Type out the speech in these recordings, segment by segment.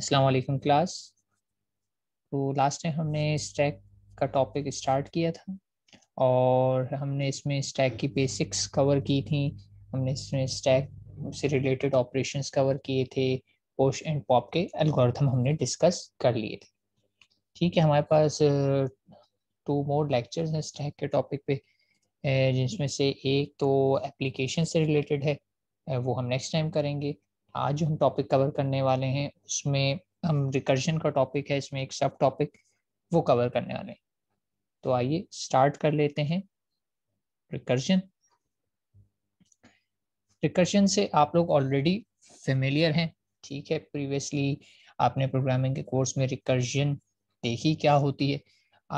असलकम क्लास तो last time हमने स्टैक का टॉपिक स्टार्ट किया था और हमने इसमें स्टैक की बेसिक्स कवर की थी हमने इसमें स्टैक से रिलेटेड ऑपरेशंस कवर किए थे पोश एंड पॉप के एल्गोरिथम हमने डिस्कस कर लिए थे ठीक है हमारे पास टू मोर लेक्चर्स हैं स्टैक के टॉपिक पे जिसमें से एक तो एप्लीकेशन से रिलेटेड है वो हम नेक्स्ट टाइम करेंगे आज जो हम टॉपिक कवर करने वाले हैं उसमें हम रिकर्जन का टॉपिक है इसमें एक सब टॉपिक वो कवर करने वाले हैं तो आइए स्टार्ट कर लेते हैं रिकर्शन रिकर्शन से आप लोग ऑलरेडी फेमिलियर हैं ठीक है प्रीवियसली आपने प्रोग्रामिंग के कोर्स में रिकर्जन देखी क्या होती है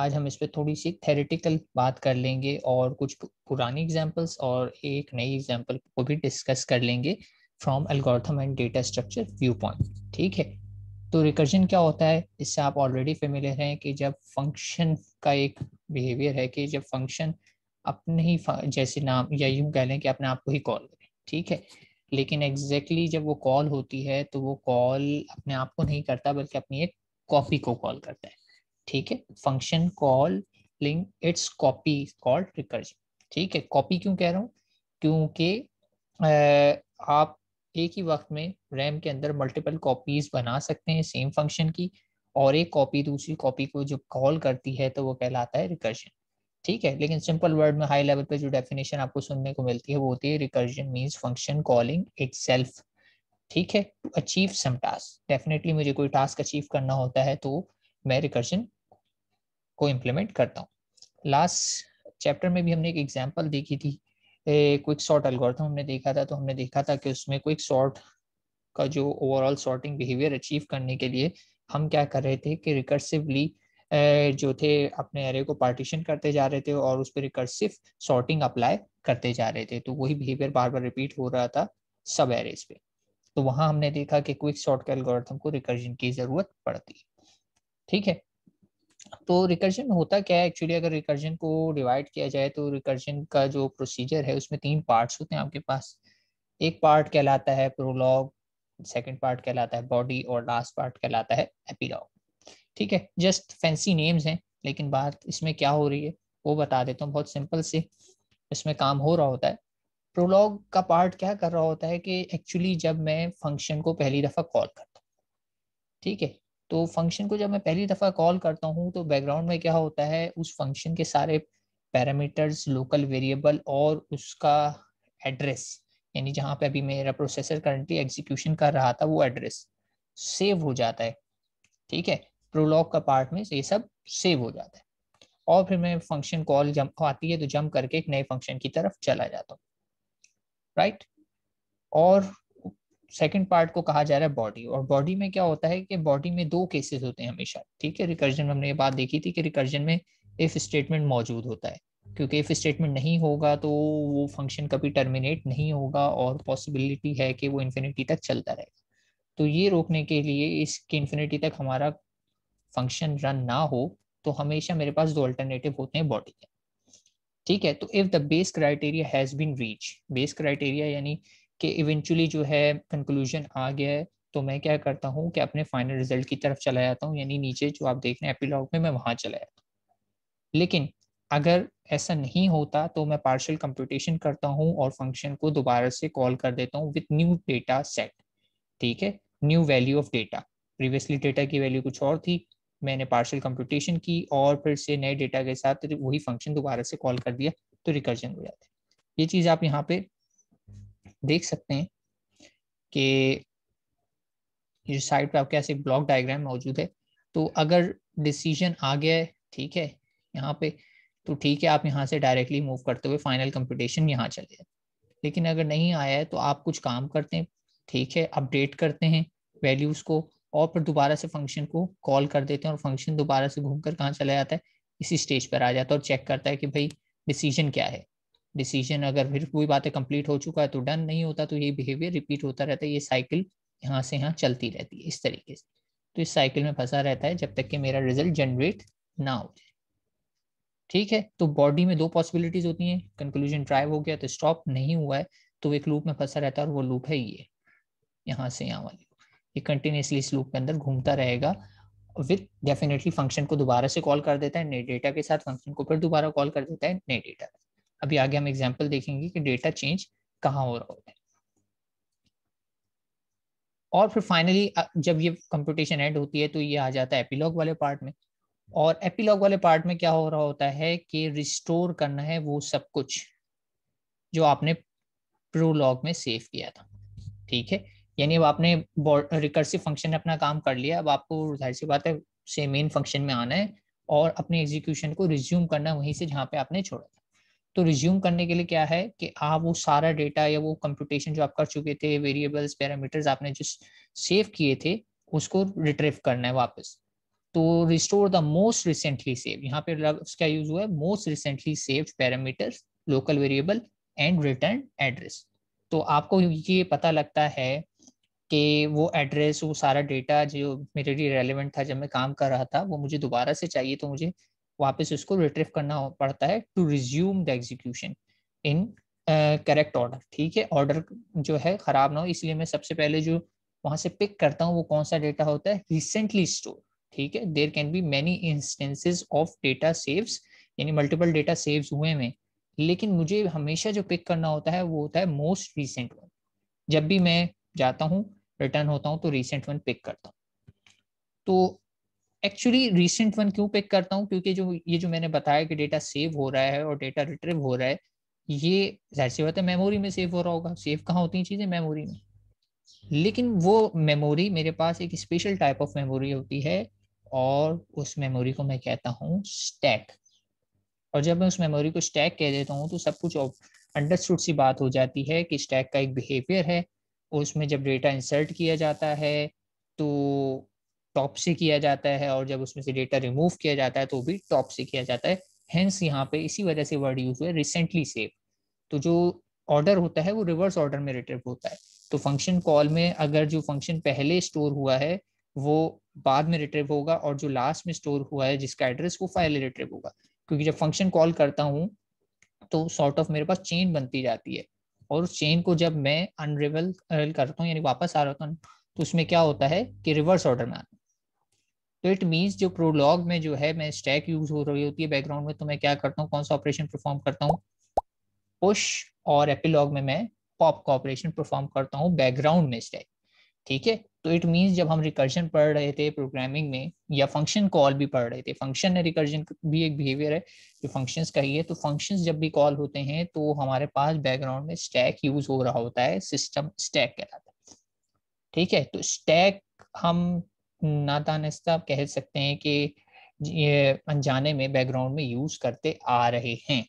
आज हम इस पर थोड़ी सी थेरेटिकल बात कर लेंगे और कुछ पुरानी एग्जाम्पल्स और एक नई एग्जाम्पल को भी डिस्कस कर लेंगे from algorithm and data structure viewpoint ठीक है तो रिकर्जन क्या होता है इससे आप ऑलरेडी फेमिलियर हैं कि जब फंक्शन का एक बिहेवियर है कि जब फंक्शन अपने ही जैसे नाम या यूं कह लें कि अपने आप को ही कॉल करें ठीक है लेकिन एग्जैक्टली exactly जब वो कॉल होती है तो वो कॉल अपने आप को नहीं करता बल्कि अपनी एक कॉपी को कॉल करता है ठीक है function calling its copy called recursion ठीक है कॉपी क्यों कह रहा हूँ क्योंकि आप एक ही वक्त में रैम के अंदर मल्टीपल कॉपीज बना सकते हैं सेम फंक्शन की और एक कॉपी दूसरी कॉपी को जब कॉल करती है तो वो कहलाता है रिकर्जन ठीक है लेकिन सिंपल वर्ड में हाई लेवल पे जो डेफिनेशन आपको सुनने को मिलती है वो होती है recursion means function calling it ठीक है अचीव सम टास्क डेफिनेटली मुझे कोई टास्क अचीव करना होता है तो मैं रिकर्जन को इम्प्लीमेंट करता हूँ लास्ट चैप्टर में भी हमने एक एग्जाम्पल देखी थी क्विक सॉर्ट एल्गोरिथम हमने देखा था तो हमने देखा था कि उसमें क्विक सॉर्ट का जो ओवरऑल सॉर्टिंग बिहेवियर अचीव करने के लिए हम क्या कर रहे थे कि रिकर्सिवली जो थे अपने एरे को पार्टीशन करते जा रहे थे और उस पर रिकर्सिव सॉर्टिंग अप्लाई करते जा रहे थे तो वही बिहेवियर बार बार रिपीट हो रहा था सब एरेज पे तो वहां हमने देखा कि क्विक सॉर्ट के एल्गोरिथम को रिकर्जन की जरूरत पड़ती ठीक है तो रिकर्जन में होता क्या है एक्चुअली अगर रिकर्जन को डिवाइड किया जाए तो रिकर्जन का जो प्रोसीजर है उसमें तीन पार्ट्स होते हैं आपके पास एक पार्ट कहलाता है प्रोलॉग सेकंड पार्ट कहलाता है बॉडी और लास्ट पार्ट कहलाता है एपिलॉग ठीक है जस्ट फैंसी नेम्स हैं लेकिन बात इसमें क्या हो रही है वो बता देता हूँ बहुत सिंपल से इसमें काम हो रहा होता है प्रोलॉग का पार्ट क्या कर रहा होता है कि एक्चुअली जब मैं फंक्शन को पहली दफ़ा कॉल करता हूँ ठीक है तो फंक्शन को जब मैं पहली दफ़ा कॉल करता हूँ तो बैकग्राउंड में क्या होता है उस फंक्शन के सारे पैरामीटर्स लोकल वेरिएबल और उसका एड्रेस यानी जहाँ पे अभी मेरा प्रोसेसर करंटली एग्जीक्यूशन कर रहा था वो एड्रेस सेव हो जाता है ठीक है प्रोलॉग का पार्ट में ये सब सेव हो जाता है और फिर मैं फंक्शन कॉल जम आती है तो जम करके एक नए फंक्शन की तरफ चला जाता हूँ राइट और सेकेंड पार्ट को कहा जा रहा है बॉडी और बॉडी में क्या होता है कि बॉडी में दो केसेस होते हैं हमेशा ठीक है रिकर्जन में हमने ये बात देखी थी कि रिकर्जन में इफ स्टेटमेंट मौजूद होता है क्योंकि इफ स्टेटमेंट नहीं होगा तो वो फंक्शन कभी टर्मिनेट नहीं होगा और पॉसिबिलिटी है कि वो इन्फिनिटी तक चलता रहेगा तो ये रोकने के लिए इसके इन्फिनिटी तक हमारा फंक्शन रन ना हो तो हमेशा मेरे पास दो अल्टरनेटिव होते हैं बॉडी के ठीक है तो if the base criteria has been reach base criteria यानी कि इवेंचुअली जो है कंक्लूजन आ गया है तो मैं क्या करता हूँ कि अपने फाइनल रिजल्ट की तरफ चला जाता हूँ यानी नीचे जो आप देख रहे हैं एपिलॉग में मैं वहाँ चला जाता हूँ लेकिन अगर ऐसा नहीं होता तो मैं पार्शल कंप्यूटेशन करता हूँ और फंक्शन को दोबारा से कॉल कर देता हूँ विथ न्यू डेटा सेट ठीक है new value of data previously data की वैल्यू कुछ और थी मैंने पार्शल कंप्यूटेशन की और फिर से नए डेटा के साथ वही फंक्शन दोबारा से कॉल कर दिया तो रिकर्जन हो जाता है ये चीज़ आप यहाँ पे देख सकते हैं कि ये साइड पे आपके ऐसे ब्लॉक डायग्राम मौजूद है तो अगर डिसीजन आ गया है ठीक है यहाँ पे तो ठीक है आप यहाँ से डायरेक्टली मूव करते हुए फाइनल कंप्यूटेशन यहाँ चले जाए लेकिन अगर नहीं आया है तो आप कुछ काम करते हैं ठीक है अपडेट करते हैं वैल्यूज़ को और फिर दोबारा से फंक्शन को कॉल कर देते हैं और फंक्शन दोबारा से घूम कर कहाँ चला जाता है इसी स्टेज पर आ जाता है और चेक करता है कि भाई डिसीजन क्या है डिसीजन अगर फिर कोई बातें कंप्लीट हो चुका है तो डन नहीं होता तो ये बिहेवियर रिपीट होता रहता है ये साइकिल यहाँ से यहाँ चलती रहती है इस तरीके से तो इस साइकिल में फंसा रहता है जब तक कि मेरा रिजल्ट जनरेट ना हो जाए ठीक है तो बॉडी में दो पॉसिबिलिटीज होती हैं कंक्लूजन ड्राइव हो गया तो स्टॉप नहीं हुआ है तो एक लूप में फंसा रहता है और वो लूप है ये यहाँ से यहाँ वाली ये कंटिन्यूसली इस लूप के अंदर घूमता रहेगा विथ डेफिनेटली फंक्शन को दोबारा से कॉल कर देता है नए डेटा के साथ फंक्शन को फिर दोबारा कॉल कर देता है नए डेटा के अभी आगे हम एग्जाम्पल देखेंगे कि डेटा चेंज कहाँ हो रहा होता है और फिर फाइनली जब ये कंप्यूटेशन एंड होती है तो ये आ जाता है एपिलॉग वाले पार्ट में और एपिलॉग वाले पार्ट में क्या हो रहा होता है कि रिस्टोर करना है वो सब कुछ जो आपने प्रोलॉग में सेव किया था ठीक है यानी अब आपने रिकर्सिव फंक्शन अपना काम कर लिया अब आपको जाहिर सी बात है से मेन फंक्शन में आना है और अपने एग्जीक्यूशन को रिज्यूम करना वहीं से जहाँ पे आपने छोड़ा तो रिज्यूम करने के लिए क्या है कि आप वो सारा डेटा या वो कंप्यूटेशन जो आप कर चुके थे वेरिएबल्स पैरामीटर्स आपने जो सेव किए थे उसको रिट्रीव करना है वापस तो restore the most recently save यहाँ पे क्या यूज हुआ है most recently save parameter local variable and return address तो आपको ये पता लगता है कि वो एड्रेस वो सारा डेटा जो मेरे लिए रेलिवेंट था जब मैं काम कर रहा था वो मुझे दोबारा से चाहिए तो मुझे वापस उसको रिट्रीव करना पड़ता है to resume the execution in correct order ठीक है ऑर्डर जो है ख़राब ना हो इसलिए मैं सबसे पहले जो वहां से पिक करता हूँ वो कौन सा डेटा होता है रिसेंटली स्टोर ठीक है there can be many instances of data saves यानी मल्टीपल डेटा सेव्स हुए में लेकिन मुझे हमेशा जो पिक करना होता है वो होता है मोस्ट रिसेंट वन जब भी मैं जाता हूँ रिटर्न होता हूँ तो रिसेंट वन पिक करता हूँ तो एक्चुअली रिसेंट वन क्यों पिक करता हूँ क्योंकि जो ये जो मैंने बताया कि डेटा सेव हो रहा है और डेटा रिट्रीव हो रहा है ये जाहिर सी बात है मेमोरी में सेव हो रहा होगा सेव कहाँ होती हैं चीज़ें मेमोरी में लेकिन वो मेमोरी मेरे पास एक स्पेशल टाइप ऑफ मेमोरी होती है और उस मेमोरी को मैं कहता हूँ स्टैक और जब मैं उस मेमोरी को स्टैक कह देता हूँ तो सब कुछ अंडरस्टूड सी बात हो जाती है कि स्टैक का एक बिहेवियर है उसमें जब डेटा इंसर्ट किया जाता है तो टॉप से किया जाता है और जब उसमें से डेटा रिमूव किया जाता है तो भी टॉप से किया जाता है हेंस यहाँ पे इसी वजह से वर्ड यूज हुआ रिसेंटली सेव तो जो ऑर्डर होता है वो रिवर्स ऑर्डर में रिटर्न होता है तो फंक्शन कॉल में अगर जो फंक्शन पहले स्टोर हुआ है वो बाद में रिट्रीव होगा और जो लास्ट में स्टोर हुआ है जिसका एड्रेस वो फाइल रिट्रीव होगा क्योंकि जब फंक्शन कॉल करता हूँ तो सॉर्ट sort ऑफ of मेरे पास चेन बनती जाती है और उस चेन को जब मैं अनरिवल करता हूँ यानी वापस आ रहा था तो उसमें क्या होता है कि रिवर्स ऑर्डर में आता तो इट मीन्स जो प्रोलॉग में जो है मैं स्टैक यूज हो रही होती है बैकग्राउंड में तो मैं क्या करता हूँ कौन सा ऑपरेशन परफॉर्म करता हूँ पुश और एपिलॉग में मैं पॉप का ऑपरेशन परफॉर्म करता हूँ बैकग्राउंड में स्टैक ठीक है तो इट मीन्स जब हम रिकर्जन पढ़ रहे थे प्रोग्रामिंग में या फंक्शन कॉल भी पढ़ रहे थे फंक्शन है रिकर्जन भी एक बिहेवियर है जो फंक्शन का ही है तो फंक्शन जब भी कॉल होते हैं तो हमारे पास बैकग्राउंड में स्टैक यूज हो रहा होता है सिस्टम स्टैक कहलाता है ठीक है तो स्टैक हम नादानस्ता आप कह सकते हैं कि ये अनजाने में बैकग्राउंड में यूज करते आ रहे हैं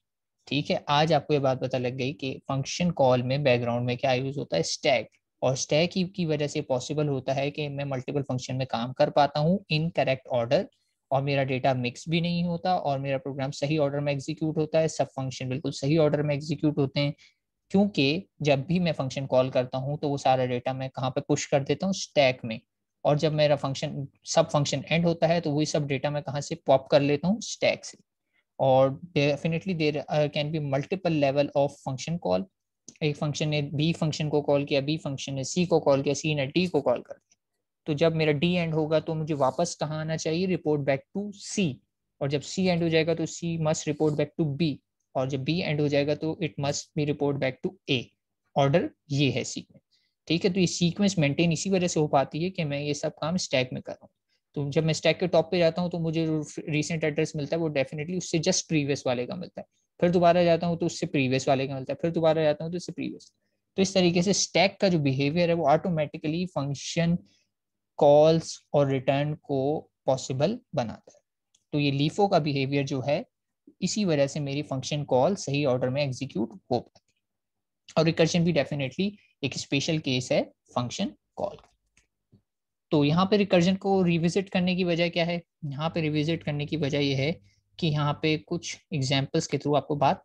ठीक है आज आपको ये बात पता लग गई कि फंक्शन कॉल में बैकग्राउंड में क्या यूज होता है स्टैक और स्टैक की वजह से पॉसिबल होता है कि मैं मल्टीपल फंक्शन में काम कर पाता हूँ इन करेक्ट ऑर्डर और मेरा डेटा मिक्स भी नहीं होता और मेरा प्रोग्राम सही ऑर्डर में एग्जीक्यूट होता है सब फंक्शन बिल्कुल सही ऑर्डर में एग्जीक्यूट होते हैं क्योंकि जब भी मैं फंक्शन कॉल करता हूँ तो वो सारा डेटा मैं कहाँ पे पुश कर देता हूँ स्टैक में और जब मेरा फंक्शन सब फंक्शन एंड होता है तो वही सब डेटा मैं कहाँ से पॉप कर लेता हूँ स्टैक से और definitely there can be multiple level of function call एक फंक्शन ने बी फंक्शन को कॉल किया बी फंक्शन ने सी को कॉल किया सी ने डी को कॉल कर दिया तो जब मेरा डी एंड होगा तो मुझे वापस कहाँ आना चाहिए रिपोर्ट बैक टू सी और जब सी एंड हो जाएगा तो C must report back to B और जब बी एंड हो जाएगा तो it must be report back to A order ये है सीक्वेंस ठीक है तो ये सीक्वेंस मेंटेन इसी वजह से हो पाती है कि मैं ये सब काम स्टैक में कर रहा हूँ तो जब मैं स्टैक के टॉप पे जाता हूँ तो मुझे रिसेंट एड्रेस मिलता है वो डेफिनेटली उससे जस्ट प्रीवियस वाले का मिलता है फिर दोबारा जाता हूँ तो उससे प्रीवियस वाले का मिलता है फिर दोबारा जाता हूँ तो उससे प्रीवियस तो इस तरीके से स्टैक का जो बिहेवियर है वो ऑटोमेटिकली फंक्शन कॉल्स और रिटर्न को पॉसिबल बनाता है तो ये लीफो का बिहेवियर जो है इसी वजह से मेरी फंक्शन कॉल सही ऑर्डर में एग्जीक्यूट हो पाती और रिकर्शन भी डेफिनेटली एक स्पेशल केस है फंक्शन कॉल तो यहाँ पे रिकर्जन को रिविजिट करने की वजह क्या है यहाँ पे रिविजिट करने की वजह यह है कि यहाँ पे कुछ एग्जाम्पल्स के थ्रू आपको बात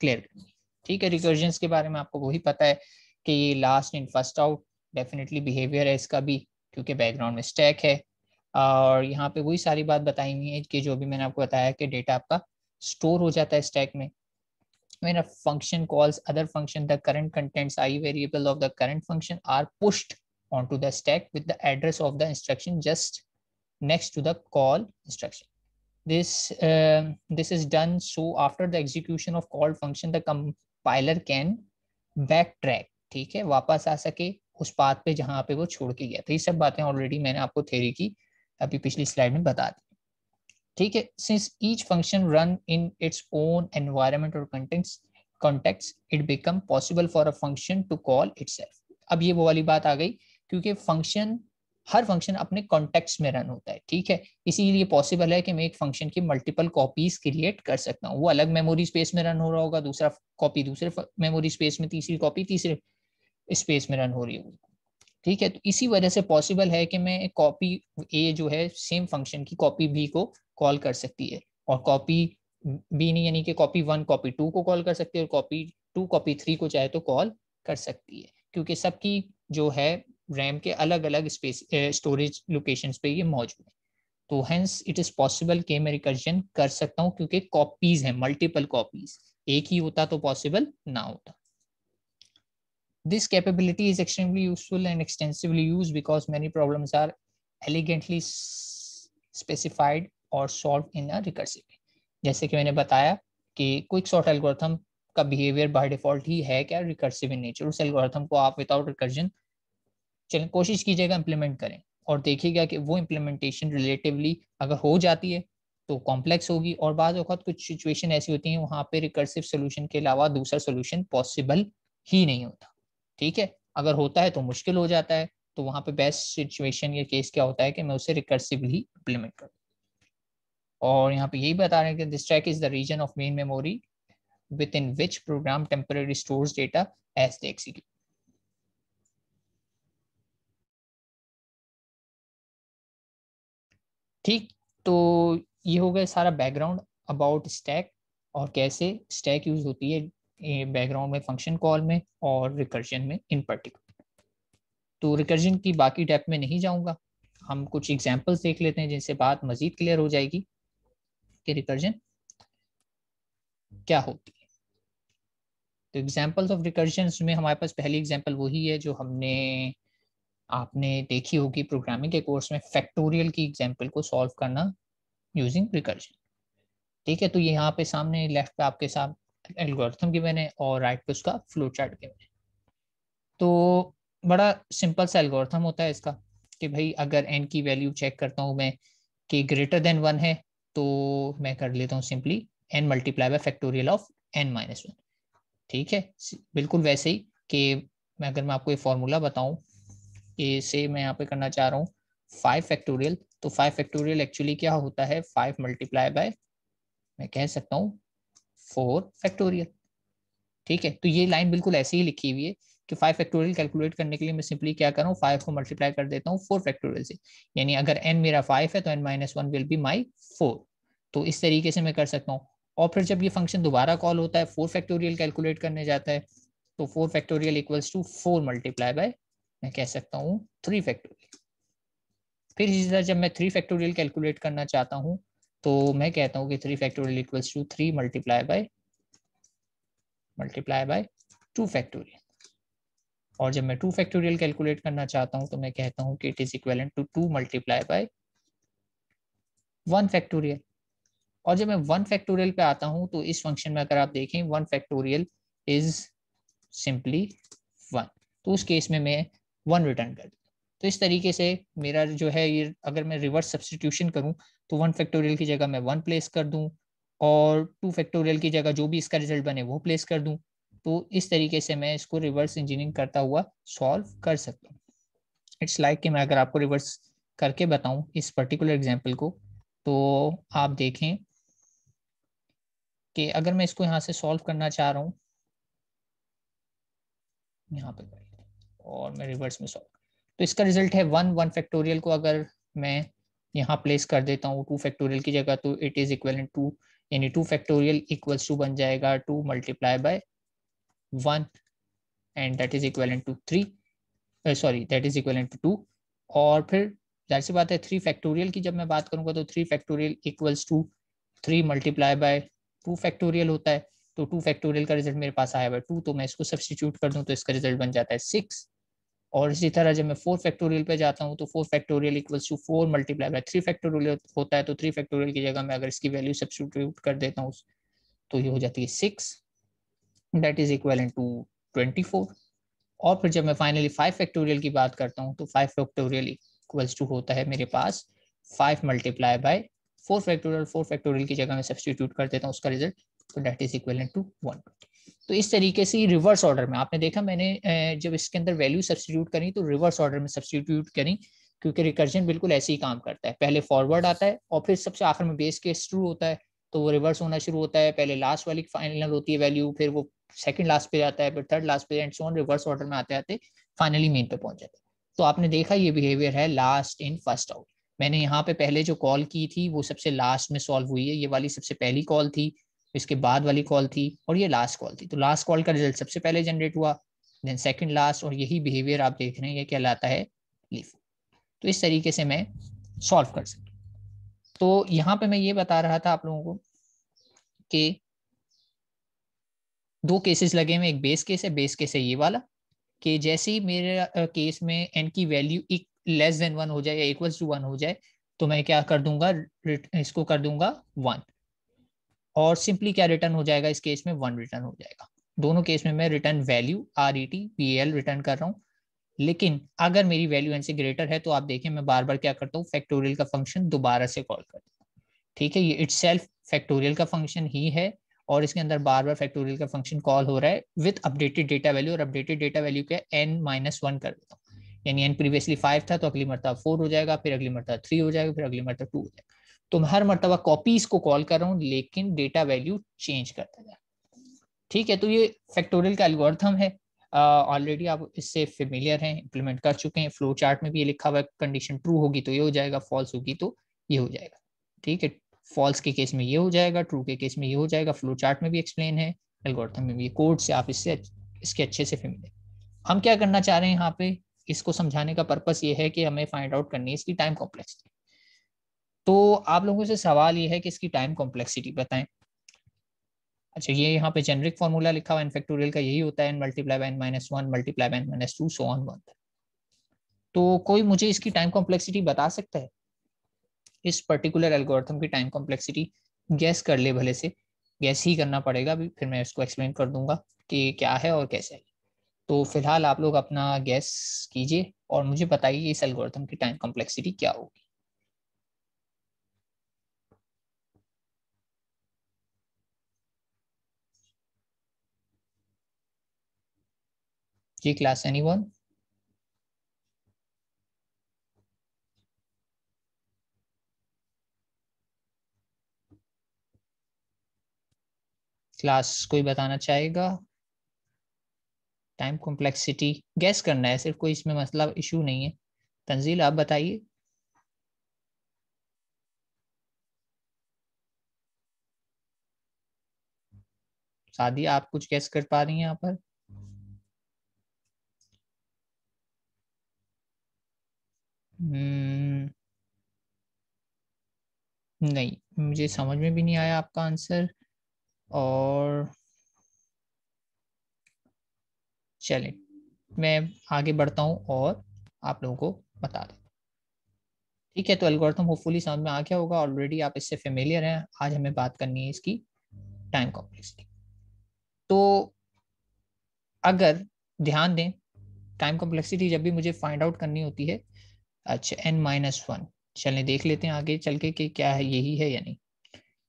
क्लियर करनी ठीक है रिकर्जन के बारे में आपको वही पता है कि ये last in first out definitely behaviour है इसका भी क्योंकि बैकग्राउंड में स्टैक है और यहाँ पे वही सारी बात बताई हुई है कि जो भी मैंने आपको बताया कि डेटा आपका स्टोर हो जाता है स्टैक में when a function calls other function, the current contents i variable of the current function are pushed onto the stack with the address of the instruction just next to the call instruction. This, uh, this is done so after the execution of call function, the compiler can backtrack, theek hai wapas aa sake us path pe jahan pe wo chhod ke gaya था ye sab baatein already maine aapko theory ki abhi pichli slide mein bata di ठीक है since each function run in its own environment और context contact it become possible for a function to call it अब ये वो वाली बात आ गई क्योंकि फंक्शन हर फंक्शन अपने कॉन्टेक्स्ट में रन होता है ठीक है इसीलिए पॉसिबल है कि मैं एक फंक्शन की मल्टीपल कॉपीज क्रिएट कर सकता हूँ वो अलग मेमोरी स्पेस में रन हो रहा होगा दूसरा कॉपी दूसरे मेमोरी स्पेस में तीसरी कॉपी तीसरे स्पेस में रन हो रही होगी ठीक है तो इसी वजह से पॉसिबल है कि मैं कॉपी ए जो है सेम फंक्शन की कॉपी बी को कॉल कर सकती है और कॉपी बी नहीं यानी कि कॉपी वन कॉपी टू को कॉल कर सकती है और कॉपी टू कॉपी थ्री को चाहे तो कॉल कर सकती है क्योंकि सबकी जो है रैम के अलग अलग स्पेस स्टोरेज लोकेशन पे ये मौजूद है तो हैंस इट इज़ पॉसिबल के मैं रिकर्जन कर सकता हूँ क्योंकि कॉपीज हैं मल्टीपल कॉपीज एक ही होता तो पॉसिबल ना होता this capability is extremely useful and extensively use because many problem are elegantly specified और solve in a recursive way जैसे कि मैंने बताया कि क्विक सॉर्ट एल्गोरिथम का बिहेवियर बाय डिफॉल्ट ही है क्या रिकर्सिव इन नेचर उस एल्गोरिथम को आप विदाउट रिकर्जन चलें कोशिश कीजिएगा इम्प्लीमेंट करें और देखिएगा कि वो इम्प्लीमेंटेशन रिलेटिवली अगर हो जाती है तो कॉम्प्लेक्स होगी और बाद अवत कुछ सिचुएशन ऐसी होती हैं वहाँ पे रिकर्सिव सोल्यूशन के अलावा दूसरा सोल्यूशन पॉसिबल ही नहीं होता ठीक है अगर होता है तो मुश्किल हो जाता है तो वहाँ पे बेस्ट सिचुएशन या केस क्या होता है कि मैं उसे रिकर्सिवली इम्प्लीमेंट करूँ और यहाँ पे यही बता रहे हैं कि this track is the reason of main memory within which program temporary store data as the execute ठीक तो ये हो गया सारा बैकग्राउंड अबाउट स्टैक और कैसे स्टैक यूज होती है बैकग्राउंड में फंक्शन कॉल में और रिकर्जन में इन पर्टिकुलर तो रिकर्जन की बाकी डेप में नहीं जाऊंगा हम कुछ एग्जाम्पल्स देख लेते हैं जिनसे बात मजीद क्लियर हो जाएगी की रिकर्जन क्या होती है तो एग्जाम्पल्स ऑफ रिकर्जन में हमारे पास पहली एग्जाम्पल वही है जो हमने आपने देखी होगी प्रोग्रामिंग के कोर्स में फैक्टोरियल की एग्जाम्पल को सॉल्व करना यूजिंग रिकर्जन ठीक है तो यहाँ पे सामने लेफ्ट पे आपके साथ एल्गोरिथम गिवन है और राइट पे उसका फ्लो चार्ट के है तो बड़ा सिंपल सा एल्गोरिथम होता है इसका कि भाई अगर एन की वैल्यू चेक करता हूँ मैं कि ग्रेटर देन वन है तो मैं कर लेता हूँ simply n multiply by factorial of N minus one ठीक है बिल्कुल वैसे ही कि मैं अगर मैं आपको ये फॉर्मूला बताऊं कि से मैं यहाँ पे करना चाह रहा हूँ फाइव फैक्टोरियल तो फाइव फैक्टोरियल एक्चुअली क्या होता है फाइव मल्टीप्लाई बाय मैं कह सकता हूँ फोर फैक्टोरियल ठीक है तो ये लाइन बिल्कुल ऐसे ही लिखी हुई है कि फाइव फैक्टोरियल कैलकुलेट करने के लिए मैं सिंपली क्या करूँ फाइव को मल्टीप्लाई कर देता हूँ फोर फैक्टोरियल से यानी अगर एन मेरा फाइव है तो N minus one will be my four तो इस तरीके से मैं कर सकता हूँ और फिर जब ये फंक्शन दोबारा कॉल होता है फोर फैक्टोरियल कैलकुलेट करने जाता है तो four factorial equals to four multiply by मैं कह सकता हूँ थ्री फैक्टोरियल फिर इसी तरह जब मैं थ्री फैक्टोरियल कैलकुलेट करना चाहता हूँ तो मैं कहता हूँ कि three factorial equals to three multiply by multiply by two factorial और जब मैं टू फैक्टोरियल कैलकुलेट करना चाहता हूँ तो मैं कहता हूँ कि it is equivalent to two multiply by one factorial और जब मैं वन फैक्टोरियल पे आता हूँ तो इस फंक्शन में अगर आप देखें one factorial is simply one तो उस केस में मैं वन रिटर्न कर दूँ तो इस तरीके से मेरा जो है ये अगर मैं रिवर्स सब्सटीट्यूशन करूँ तो वन फैक्टोरियल की जगह मैं वन प्लेस कर दूँ और टू फैक्टोरियल की जगह जो भी इसका रिजल्ट बने वो प्लेस कर दूँ तो इस तरीके से मैं इसको रिवर्स इंजीनियरिंग करता हुआ सॉल्व कर सकता हूँ इट्स लाइक कि मैं अगर आपको रिवर्स करके बताऊं इस पर्टिकुलर एग्जाम्पल को तो आप देखें कि अगर मैं इसको यहाँ से सॉल्व करना चाह रहा हूँ यहाँ पे और मैं रिवर्स में सॉल्व तो इसका रिजल्ट है वन वन फैक्टोरियल को अगर मैं यहाँ प्लेस कर देता हूँ टू फैक्टोरियल की जगह तो इट इज़ इक्वल टू यानी टू फैक्टोरियल इक्वल्स टू बन जाएगा two multiply by 1 and that is equivalent to 3 uh, sorry that is equivalent to और फिर जाहिर सी बात है थ्री फैक्टोरियल की जब मैं बात करूंगा तो three factorial equals to three multiply by two factorial होता है तो टू फैक्टोरियल का रिजल्ट मेरे पास आया बाय टू तो मैं इसको सब्सटीट्यूट कर दूँ तो इसका रिजल्ट बन जाता है सिक्स और इसी तरह जब मैं फोर फैक्टोरियल पे जाता हूँ तो four factorial equals to four multiply by three factorial होता है तो थ्री फैक्टोरियल की जगह मैं अगर इसकी वैल्यू सब्सटीट्यूट कर देता हूँ तो ये हो जाती है six that is equal to twenty four और फिर जब मैं फाइनली फाइव फैक्टोरियल की बात करता हूँ तो फाइव फैक्टोरियल इक्वल्स टू होता है मेरे पास five multiply by four factorial four factorial की जगह मैं सब्सटीट्यूट कर देता हूँ उसका रिजल्ट तो that is equal to one तो इस तरीके से रिवर्स ऑर्डर में आपने देखा मैंने जब इसके अंदर वैल्यू सब्सटीट्यूट करी तो रिवर्स ऑर्डर में सब्सटीट्यूट करी क्योंकि रिकर्जन बिल्कुल ऐसे ही काम करता है पहले फॉरवर्ड आता है और फिर सबसे आखिर में बेस केस ट्रू होता है तो वो रिवर्स होना शुरू होता है पहले लास्ट वाली फाइनल होती है वैल्यू फिर वो सेकंड लास्ट पे जाता है फिर थर्ड लास्ट पे एंड सोन रिवर्स ऑर्डर में आते आते फाइनली मेन पे पहुंच जाते हैं तो आपने देखा ये बिहेवियर है लास्ट इन फर्स्ट आउट मैंने यहाँ पे पहले जो कॉल की थी वो सबसे लास्ट में सॉल्व हुई है ये वाली सबसे पहली कॉल थी इसके बाद वाली कॉल थी और ये लास्ट कॉल थी तो लास्ट कॉल का रिजल्ट सबसे पहले जनरेट हुआ देन सेकंड लास्ट और यही बिहेवियर आप देख रहे हैं ये कहलाता है लीफ तो इस तरीके से मैं सॉल्व कर सकता तो यहाँ पे मैं ये बता रहा था आप लोगों को कि दो केसेस लगे हुए एक बेस केस है बेस केस है ये वाला कि जैसे ही मेरे केस में एन की वैल्यू एक लेस देन वन हो जाए या इक्वल टू वन हो जाए तो मैं क्या कर दूंगा इसको कर दूंगा वन और सिंपली क्या रिटर्न हो जाएगा इस केस में वन रिटर्न हो जाएगा दोनों केस में मैं return value R E T P L return कर रहा हूँ लेकिन अगर मेरी वैल्यू एन से ग्रेटर है तो आप देखें मैं बार बार क्या करता हूँ फैक्टोरियल का फंक्शन दोबारा से कॉल करता हूँ ठीक है ये इट्स फैक्टोरियल का फंक्शन ही है और इसके अंदर बार बार फैक्टोरियल का फंक्शन कॉल हो रहा है विथ अपडेटेड डेटा वैल्यू और अपडेटेड डेटा वैल्यू क्या एन माइनस वन कर देता हूँ यानी एन प्रीवियसली फाइव था तो अगली मरतबा फोर हो जाएगा फिर अगली मरतबा थ्री हो जाएगा फिर अगली मरतबा टू हो जाएगा तो मैं हर मरतबा कॉपीज को कॉल कर रहा हूँ लेकिन डेटा वैल्यू चेंज करता जाए ठीक है तो ये फैक्टोरियल का एल्गोरिथम है ऑलरेडी uh, आप इससे फेमिलियर हैं इम्प्लीमेंट कर चुके हैं फ्लो चार्ट में भी ये लिखा हुआ है कंडीशन ट्रू होगी तो ये हो जाएगा फॉल्स होगी तो ये हो जाएगा ठीक है फॉल्स के केस में ये हो जाएगा ट्रू के केस में ये हो जाएगा फ्लो चार्ट में भी एक्सप्लेन है एल्गोरिथम में भी कोड से आप इससे इसके अच्छे से फेमिले हम क्या करना चाह रहे हैं यहाँ पे इसको समझाने का पर्पस ये है कि हमें फाइंड आउट करनी है इसकी टाइम कॉम्प्लेक्सिटी तो आप लोगों से सवाल ये है कि इसकी टाइम कॉम्प्लेक्सिटी बताएं अच्छा ये यहाँ पे जेनरिक फॉर्मूला लिखा हुआ इनफेक्टोरियल का यही होता है n multiply by n minus one multiply by n minus two so on one तो कोई मुझे इसकी टाइम कॉम्प्लेक्सिटी बता सकता है इस पर्टिकुलर एल्गोरिथम की टाइम कॉम्प्लेक्सिटी गैस कर ले भले से गैस ही करना पड़ेगा अभी फिर मैं इसको एक्सप्लेन कर दूंगा कि क्या है और कैसे है तो फिलहाल आप लोग अपना गैस कीजिए और मुझे बताइए इस एल्गोरिथम की टाइम कॉम्प्लेक्सिटी क्या होगी G class anyone? क्लास कोई बताना चाहेगा टाइम कॉम्प्लेक्सिटी गैस करना है सिर्फ कोई इसमें मसला इशू नहीं है तंजील आप बताइए शादी आप कुछ गैस कर पा रही हैं यहाँ पर hmm। नहीं मुझे समझ में भी नहीं आया आपका आंसर और चलें मैं आगे बढ़ता हूँ और आप लोगों को बता दें ठीक है तो एल्गोरिथम होपफुली समझ में आ गया होगा ऑलरेडी आप इससे फेमिलियर हैं आज हमें बात करनी है इसकी टाइम कॉम्प्लेक्सिटी तो अगर ध्यान दें टाइम कॉम्प्लेक्सिटी जब भी मुझे फाइंड आउट करनी होती है अच्छा एन माइनस वन चलें देख लेते हैं आगे चल के कि क्या है यही है या नहीं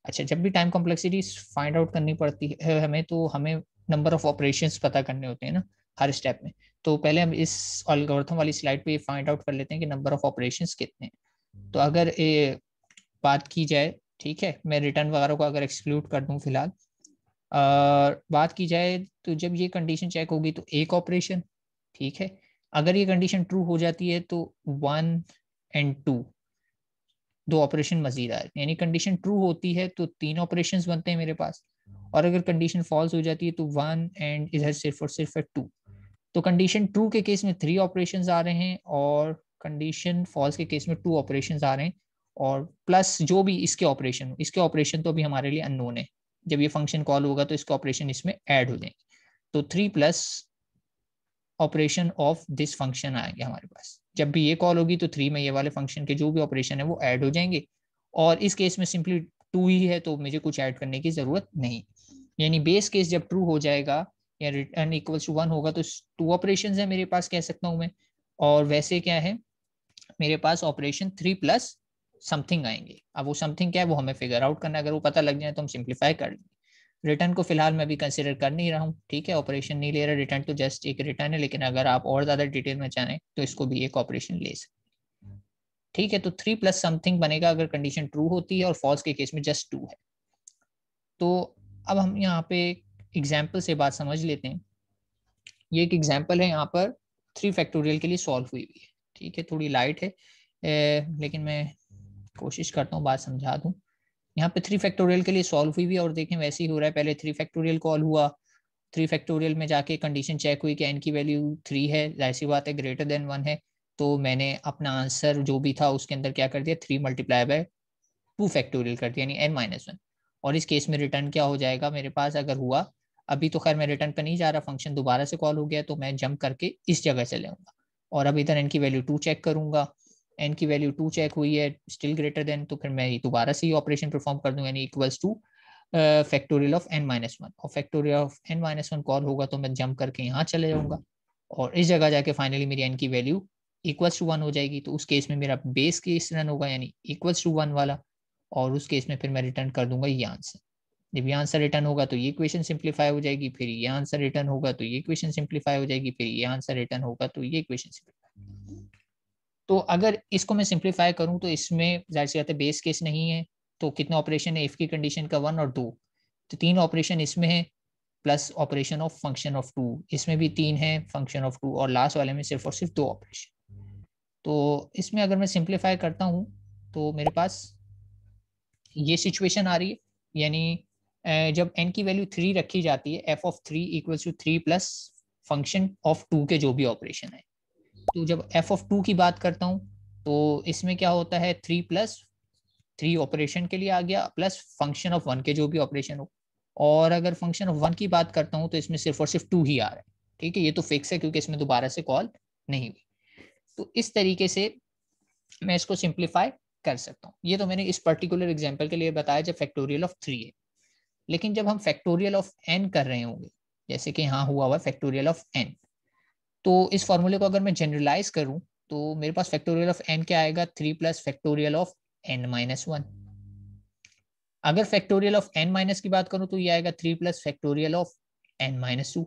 अच्छा जब भी टाइम कॉम्प्लेक्सिटी फाइंड आउट करनी पड़ती है हमें तो हमें नंबर ऑफ ऑपरेशंस पता करने होते हैं ना हर स्टेप में तो पहले हम इस ऑलगोर्थम वाली स्लाइड पे फाइंड आउट कर लेते हैं कि नंबर ऑफ ऑपरेशन कितने हैं तो हम्म। अगर ए, बात की जाए ठीक है मैं रिटर्न वगैरह को अगर एक्सक्लूड कर दूँ फिलहाल बात की जाए तो जब ये कंडीशन चेक होगी तो एक ऑपरेशन ठीक है अगर ये कंडीशन ट्रू हो जाती है तो वन एंड टू दो ऑपरेशन मजीद आए यानी कंडीशन ट्रू होती है तो तीन ऑपरेशन बनते हैं मेरे पास और अगर कंडीशन फॉल्स हो जाती है तो वन एंड इधर सिर्फ और सिर्फ टू तो कंडीशन ट्रू के केस में थ्री ऑपरेशन आ रहे हैं और कंडीशन फॉल्स के केस में टू ऑपरेशन आ रहे हैं और प्लस जो भी इसके ऑपरेशन इसके ऑपरेशन तो अभी हमारे लिए अननोन है जब ये फंक्शन कॉल होगा तो इसके ऑपरेशन इसमें ऐड हो जाएंगे तो three plus operation of this function आएंगे हमारे पास जब भी ये कॉल होगी तो थ्री में ये वाले फंक्शन के जो भी ऑपरेशन है वो ऐड हो जाएंगे और इस केस में सिंपली टू ही है तो मुझे कुछ ऐड करने की ज़रूरत नहीं यानी बेस केस जब ट्रू हो जाएगा या रिटर्न इक्वल्स टू वन होगा तो टू ऑपरेशन है मेरे पास कह सकता हूँ मैं और वैसे क्या है मेरे पास ऑपरेशन थ्री प्लस समथिंग आएंगे अब वो समथिंग क्या है वो हमें फिगर आउट करना है अगर वो पता लग जाए तो हम सिंप्लीफाई कर लेंगे रिटर्न को फिलहाल मैं अभी कंसिडर कर नहीं रहा हूँ ठीक है ऑपरेशन नहीं ले रहा रिटर्न तो जस्ट एक रिटर्न है लेकिन अगर आप और ज़्यादा डिटेल में चाहें तो इसको भी एक ऑपरेशन ले सकते ठीक है तो थ्री प्लस समथिंग बनेगा अगर कंडीशन ट्रू होती है और फॉल्स के केस में जस्ट टू है तो अब हम यहाँ पे एग्जाम्पल से बात समझ लेते हैं ये एक एग्जाम्पल है यहाँ पर थ्री फैक्टोरियल के लिए सॉल्व हुई हुई है ठीक है थोड़ी लाइट है ए, लेकिन मैं कोशिश करता हूँ बात समझा दूँ यहाँ पे थ्री फैक्टोरियल के लिए सॉल्व हुई हुई और देखें वैसे ही हो रहा है पहले थ्री फैक्टोरियल कॉल हुआ थ्री फैक्टोरियल में जाके कंडीशन चेक हुई कि एन की वैल्यू थ्री है ऐसी बात है ग्रेटर देन वन है तो मैंने अपना आंसर जो भी था उसके अंदर क्या कर दिया three multiply by two factorial कर दिया यानी एन माइनस वन और इस केस में रिटर्न क्या हो जाएगा मेरे पास अगर हुआ अभी तो खैर मैं रिटर्न पे नहीं जा रहा फंक्शन दोबारा से कॉल हो गया तो मैं जंप करके इस जगह से लेगा और अब इधर एन की वैल्यू टू चेक करूंगा एन की वैल्यू टू चेक हुई है स्टिल ग्रेटर देन तो फिर मैं दोबारा से ही ऑपरेशन परफॉर्म कर दूंगा यानी equals to factorial of N minus one और factorial of N minus one call होगा तो मैं जंप करके यहाँ चले जाऊँगा और इस जगह जाके फाइनली मेरी एन की वैल्यू इक्वल्स टू वन हो जाएगी तो उस केस में मेरा बेस केस रन होगा यानी इक्वल्स टू वन वाला और उस केस में फिर मैं रिटर्न कर दूंगा ये आंसर जब ये आंसर रिटर्न होगा तो ये क्वेश्चन सिंप्लीफाई हो जाएगी फिर ये आंसर रिटर्न होगा तो ये क्वेश्चन सिंप्लीफाई हो जाएगी फिर ये आंसर रिटर्न होगा तो ये क्वेश्चन सिंप्लीफाई तो अगर इसको मैं सिंप्लीफाई करूं तो इसमें जाहिर सी बात है बेस केस नहीं है तो कितने ऑपरेशन है इफ की कंडीशन का वन और दो तो तीन ऑपरेशन इसमें है plus operation of function of two इसमें भी तीन है फंक्शन ऑफ टू और लास्ट वाले में सिर्फ और सिर्फ दो ऑपरेशन तो इसमें अगर मैं सिंप्लीफाई करता हूँ तो मेरे पास ये सिचुएशन आ रही है यानी जब एन की वैल्यू थ्री रखी जाती है F of three equals to three plus function of two के जो भी ऑपरेशन है तो जब एफ ऑफ टू की बात करता हूँ तो इसमें क्या होता है थ्री प्लस थ्री ऑपरेशन के लिए आ गया प्लस फंक्शन ऑफ वन के जो भी ऑपरेशन हो और अगर फंक्शन ऑफ वन की बात करता हूँ तो इसमें सिर्फ और सिर्फ टू ही आ रहा है ठीक है ये तो फिक्स है क्योंकि इसमें दोबारा से कॉल नहीं हुई तो इस तरीके से मैं इसको सिंप्लीफाई कर सकता हूँ ये तो मैंने इस पर्टिकुलर एग्जाम्पल के लिए बताया जब फैक्टोरियल ऑफ थ्री है लेकिन जब हम फैक्टोरियल ऑफ एन कर रहे होंगे जैसे कि यहाँ हुआ हुआ फैक्टोरियल ऑफ एन तो इस फॉर्मूले को अगर मैं जनरलाइज करूँ तो मेरे पास फैक्टोरियल ऑफ एन क्या आएगा three plus factorial of N minus one अगर फैक्टोरियल ऑफ एन माइनस की बात करूँ तो ये आएगा three plus factorial of N minus two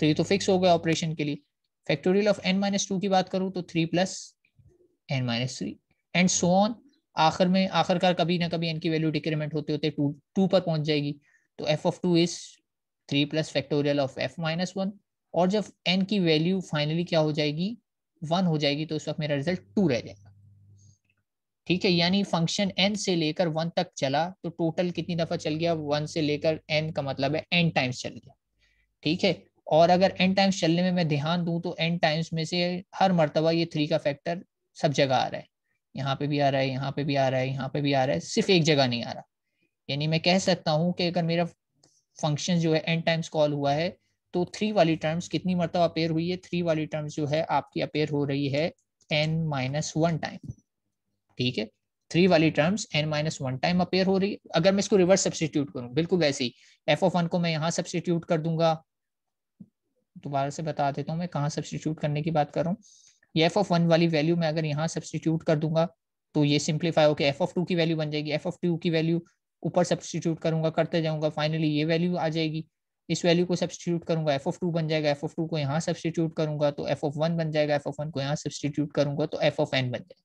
तो ये तो फिक्स हो गया ऑपरेशन के लिए factorial of N minus two की बात करूँ तो three plus n minus three and so on आखिर में आखिरकार कभी ना कभी एन की वैल्यू डिक्रीमेंट होते होते टू टू पर पहुंच जाएगी तो F of two is three plus factorial of F minus one और जब एन की वैल्यू फाइनली क्या हो जाएगी वन हो जाएगी तो उस वक्त मेरा रिजल्ट टू रह जाएगा ठीक है यानी फंक्शन एन से लेकर वन तक चला तो टोटल कितनी दफा चल गया वन से लेकर एन का मतलब है एन टाइम्स चल गया ठीक है और अगर एन टाइम्स चलने में मैं ध्यान दूं तो एन टाइम्स में से हर मरतबा ये थ्री का फैक्टर सब जगह आ रहा है यहाँ पे भी आ रहा है यहाँ पे भी आ रहा है यहाँ पे भी आ रहा है सिर्फ एक जगह नहीं आ रहा यानी मैं कह सकता हूँ कि अगर मेरा फंक्शन जो है एंड टाइम्स कॉल हुआ है तो थ्री वाली टर्म्स कितनी मरतब अपेयर हुई है थ्री वाली टर्म्स जो है आपकी अपेयर हो रही है एन माइनस वन टाइम ठीक है थ्री वाली terms N minus one time appear हो रही है अगर मैं इसको रिवर्स सब्सटीट्यूट करूँ बिल्कुल वैसे ही एफ ऑफ वन को मैं यहाँ सब्सटीट्यूट कर दूंगा दोबारा से बता देता हूँ मैं कहाँ सब्सटीट्यूट करने की बात कर रहा हूँ ये एफ ऑफ वन वाली वैल्यू मैं अगर यहाँ सब्सटीट्यूट कर दूंगा तो ये सिंप्लीफाई होकर एफ ऑफ टू की वैल्यू बन जाएगी एफ ऑफ टू की वैल्यू ऊपर सब्सटीट्यूट करूंगा करते जाऊंगा फाइनली ये वैल्यू आ जाएगी इस वैल्यू को सब्सटीट्यूट करूंगा एफ ऑफ टू बन जाएगा एफ ऑफ टू को यहाँ सब्सटीट्यूट करूंगा तो एफ ऑफ वन बन जाएगा एफ ऑफ वन को यहाँ सब्सटीट्यूट करूंगा तो एफ ऑफ एन बन जाएगा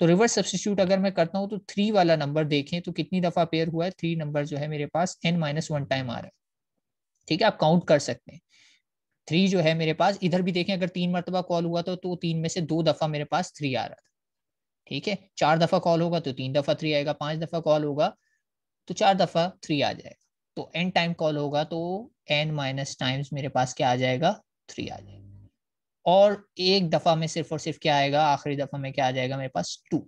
तो रिवर्स सब्सटीट्यूट अगर मैं करता हूँ तो थ्री वाला नंबर देखें तो कितनी दफा पेयर हुआ है थ्री नंबर जो है मेरे पास एन माइनस वन टाइम आ रहा है ठीक है आप काउंट कर सकते हैं थ्री जो है मेरे पास इधर भी देखें अगर तीन मरतबा कॉल हुआ तो तो तीन में से दो दफ़ा मेरे पास थ्री आ रहा था ठीक है चार दफ़ा कॉल होगा तो तीन दफ़ा थ्री आएगा पांच दफ़ा कॉल होगा तो चार दफ़ा थ्री आ जाएगा तो एन टाइम कॉल होगा तो एन माइनस टाइम्स मेरे पास क्या आ जाएगा थ्री आ जाएगा और एक दफ़ा में सिर्फ और सिर्फ क्या आएगा आखिरी दफ़ा में क्या आ जाएगा मेरे पास टू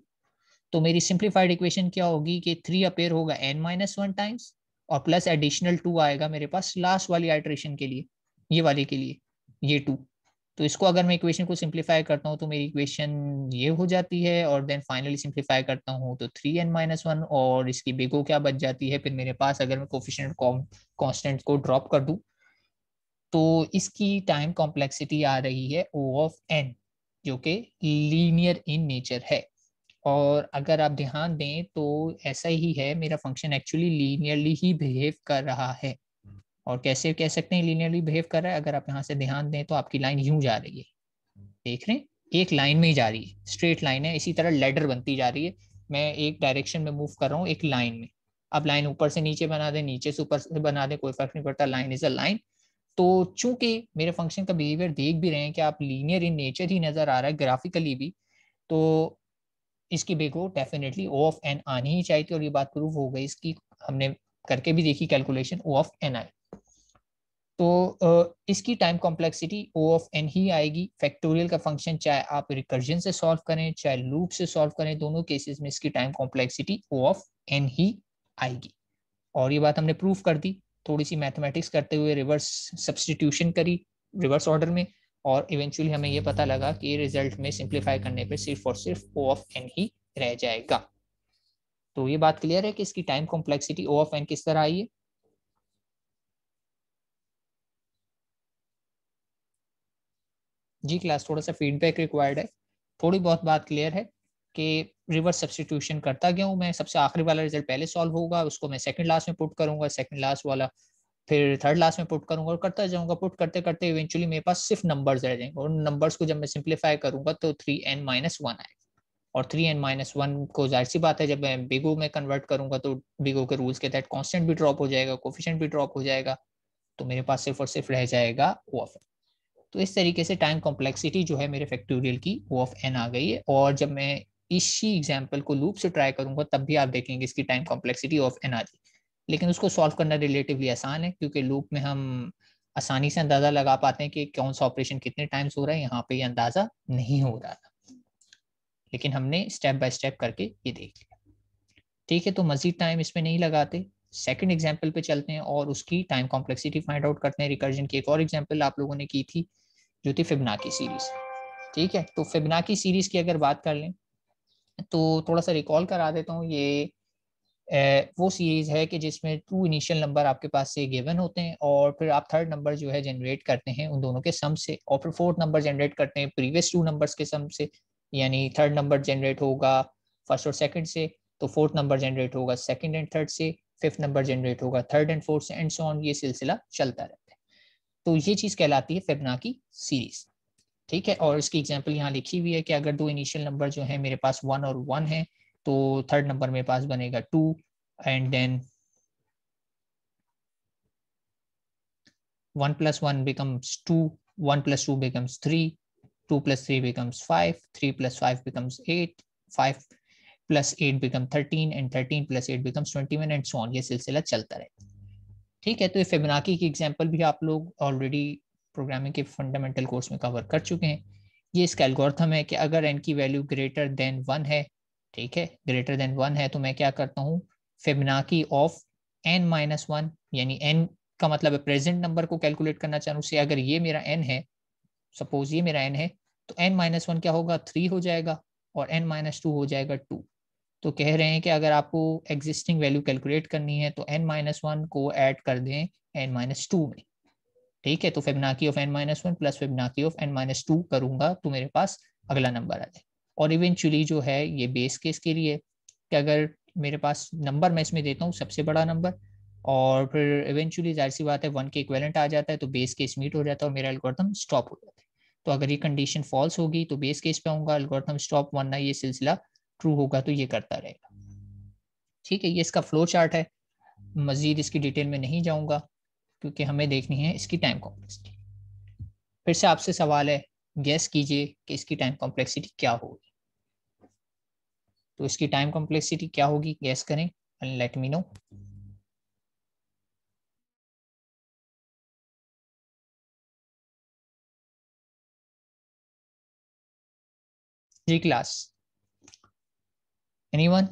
तो मेरी सिंप्लीफाइड इक्वेशन क्या होगी कि थ्री अपेयर होगा एन माइनस वन टाइम्स और प्लस एडिशनल टू आएगा मेरे पास लास्ट वाली आइट्रेशन के लिए ये वाले के लिए ये टू तो इसको अगर मैं इक्वेशन को सिंप्लीफाई करता हूँ तो मेरी इक्वेशन ये हो जाती है और देन फाइनली सिंप्लीफाई करता हूँ तो थ्री एन माइनस वन और इसकी बेगो क्या बच जाती है फिर मेरे पास अगर मैं कोफिशेंट कॉन्स्टेंट को ड्रॉप कर दूँ तो इसकी टाइम कॉम्प्लेक्सिटी आ रही है ओ ऑफ एन जो कि लीनियर इन नेचर है और अगर आप ध्यान दें तो ऐसा ही है मेरा फंक्शन एक्चुअली लीनियरली ही बिहेव कर रहा है और कैसे कह सकते हैं लीनियरली बिहेव कर रहा है अगर आप यहाँ से ध्यान दें तो आपकी लाइन यूं जा रही है देख रहे हैं एक लाइन में ही जा रही है स्ट्रेट लाइन है इसी तरह लेडर बनती जा रही है मैं एक डायरेक्शन में मूव कर रहा हूँ एक लाइन में अब लाइन ऊपर से नीचे बना दे नीचे से ऊपर से बना दें कोई फर्क नहीं पड़ता लाइन इज अ लाइन तो चूंकि मेरे फंक्शन का बिहेवियर देख भी रहे हैं कि आप लीनियर इन नेचर ही नजर आ रहा है ग्राफिकली भी तो इसकी big O definitely O of N आनी ही चाहिए और ये बात प्रूव हो गई इसकी हमने करके भी देखी कैलकुलेशन ओ ऑफ एन आई तो इसकी time complexity O of N ही आएगी फैक्टोरियल का फंक्शन चाहे आप रिकर्जन से सॉल्व करें चाहे लूप से सॉल्व करें दोनों केसेस में इसकी time complexity O of N ही आएगी और ये बात हमने प्रूव कर दी थोड़ी सी मैथमेटिक्स करते हुए रिवर्स सब्सटीट्यूशन करी रिवर्स ऑर्डर में और इवेंचुअली हमें ये पता लगा कि रिजल्ट में सिंप्लीफाई करने पर सिर्फ और सिर्फ ओ ऑफ एन ही रह जाएगा तो ये बात क्लियर है कि इसकी time complexity O of N किस तरह आई है जी क्लास थोड़ा सा फीडबैक रिक्वायर्ड है थोड़ी बहुत बात क्लियर है कि रिवर्स सब्सटीट्यूशन करता गया हूँ मैं सबसे आखिरी वाला रिजल्ट पहले सॉल्व होगा उसको मैं सेकंड लास्ट में पुट करूंगा सेकंड लास्ट वाला फिर थर्ड लास्ट में पुट करूंगा और करता जाऊंगा पुट करते करते इवेंचुअली मेरे पास सिर्फ नंबर्स रह जाएंगे और नंबर्स को जब मैं सिंप्लीफाई करूंगा तो थ्री एन माइनस वन आएगा और थ्री एन माइनस वन को जाहिर सी बात है जब मैं बिगो में कन्वर्ट करूंगा तो बिगो के रूल्स के तहत कॉन्स्टेंट भी ड्रॉप हो जाएगा कोफिशेंट भी ड्रॉप हो जाएगा तो मेरे पास सिर्फ और सिर्फ रह जाएगा ओएफएन तो इस तरीके से टाइम कॉम्प्लेक्सिटी जो है मेरे फैक्टोरियल की वो ऑफ एन आ गई है और जब मैं इसी एग्जाम्पल को लूप से ट्राई करूंगा तब भी आप देखेंगे इसकी टाइम कॉम्प्लेक्सिटी ऑफ एन आ जाए लेकिन उसको सॉल्व करना रिलेटिवली आसान है क्योंकि लूप में हम आसानी से अंदाज़ा लगा पाते हैं कि कौन सा ऑपरेशन कितने टाइम्स हो रहा है यहाँ पे ये अंदाज़ा नहीं हो रहा था लेकिन हमने स्टेप बाय स्टेप करके ये देख लिया ठीक है तो मज़ीद टाइम इसमें नहीं लगाते सेकंड एग्जांपल पे चलते हैं और उसकी टाइम कॉम्प्लेक्सिटी फाइंड आउट करते हैं रिकर्जन की एक और एग्जांपल आप लोगों ने की थी जो थी फिबनाकी सीरीज ठीक है तो फिबनाकी सीरीज की अगर बात कर लें तो थोड़ा सा रिकॉल करा देता हूँ ये ए, वो सीरीज है कि जिसमें टू इनिशियल नंबर आपके पास से गिवन होते हैं और फिर आप थर्ड नंबर जो है जनरेट करते हैं उन दोनों के सम से और फिर फोर्थ नंबर जनरेट करते हैं प्रीवियस टू नंबर्स के सम से यानी थर्ड नंबर जनरेट होगा फर्स्ट और सेकंड से तो फोर्थ नंबर जनरेट होगा सेकंड एंड थर्ड से फिफ्थ नंबर जनरेट होगा third and fourth and so on ये सिलसिला चलता रहता है तो ये चीज़ कहलाती है की सीरीज ठीक है और इसकी एग्जाम्पल यहाँ लिखी हुई है कि अगर दो इनिशियल नंबर जो है मेरे पास वन और वन है तो थर्ड नंबर मेरे पास बनेगा two and then one plus one becomes two one plus two becomes three two plus three becomes five three plus five becomes eight five plus eight become thirteen and thirteen plus eight becomes twenty one and on ये सिलसिला चलता रहे ठीक है तो फेबनाकी की example भी आप लोग ऑलरेडी प्रोग्रामिंग के फंडामेंटल कोर्स में कवर कर चुके हैं ये इसका एल्गोरिथम है कि अगर एन की वैल्यू ग्रेटर देन वन है ठीक है ग्रेटर देन वन है तो मैं क्या करता हूँ Fibonacci of N minus one यानी एन का मतलब है प्रेजेंट नंबर को कैलकुलेट करना चाहूँ से अगर ये मेरा एन है सपोज ये मेरा एन है तो एन माइनस वन क्या होगा थ्री हो जाएगा और एन माइनस टू हो जाएगा टू तो कह रहे हैं कि अगर आपको एग्जिस्टिंग वैल्यू कैलकुलेट करनी है तो एन माइनस वन को ऐड कर दें एन माइनस टू में ठीक है तो Fibonacci of N minus one plus Fibonacci of N minus two करूंगा तो मेरे पास अगला नंबर आ जाए और इवेंचुअली जो है ये बेस केस के लिए कि अगर मेरे पास नंबर मैं इसमें देता हूँ सबसे बड़ा नंबर और फिर इवेंचुअली जाहिर सी बात है वन के इक्वेलेंट आ जाता है तो बेस केस मीट हो जाता है और मेरा एल्गोरिथम स्टॉप हो जाता है तो अगर ये कंडीशन फॉल्स होगी तो बेस केस पे आऊंगा एल्गोरिथम स्टॉप वरना ये सिलसिला ट्रू होगा तो ये करता रहेगा ठीक है ये इसका फ्लो चार्ट है मज़ीद इसकी डिटेल में नहीं जाऊंगा क्योंकि हमें देखनी है इसकी टाइम कॉम्प्लेक्सिटी फिर से आपसे सवाल है गैस कीजिए कि इसकी टाइम कॉम्प्लेक्सिटी क्या होगी तो इसकी टाइम कॉम्प्लेक्सिटी क्या होगी गैस करें एंड लेट मी नो जी क्लास Anyone?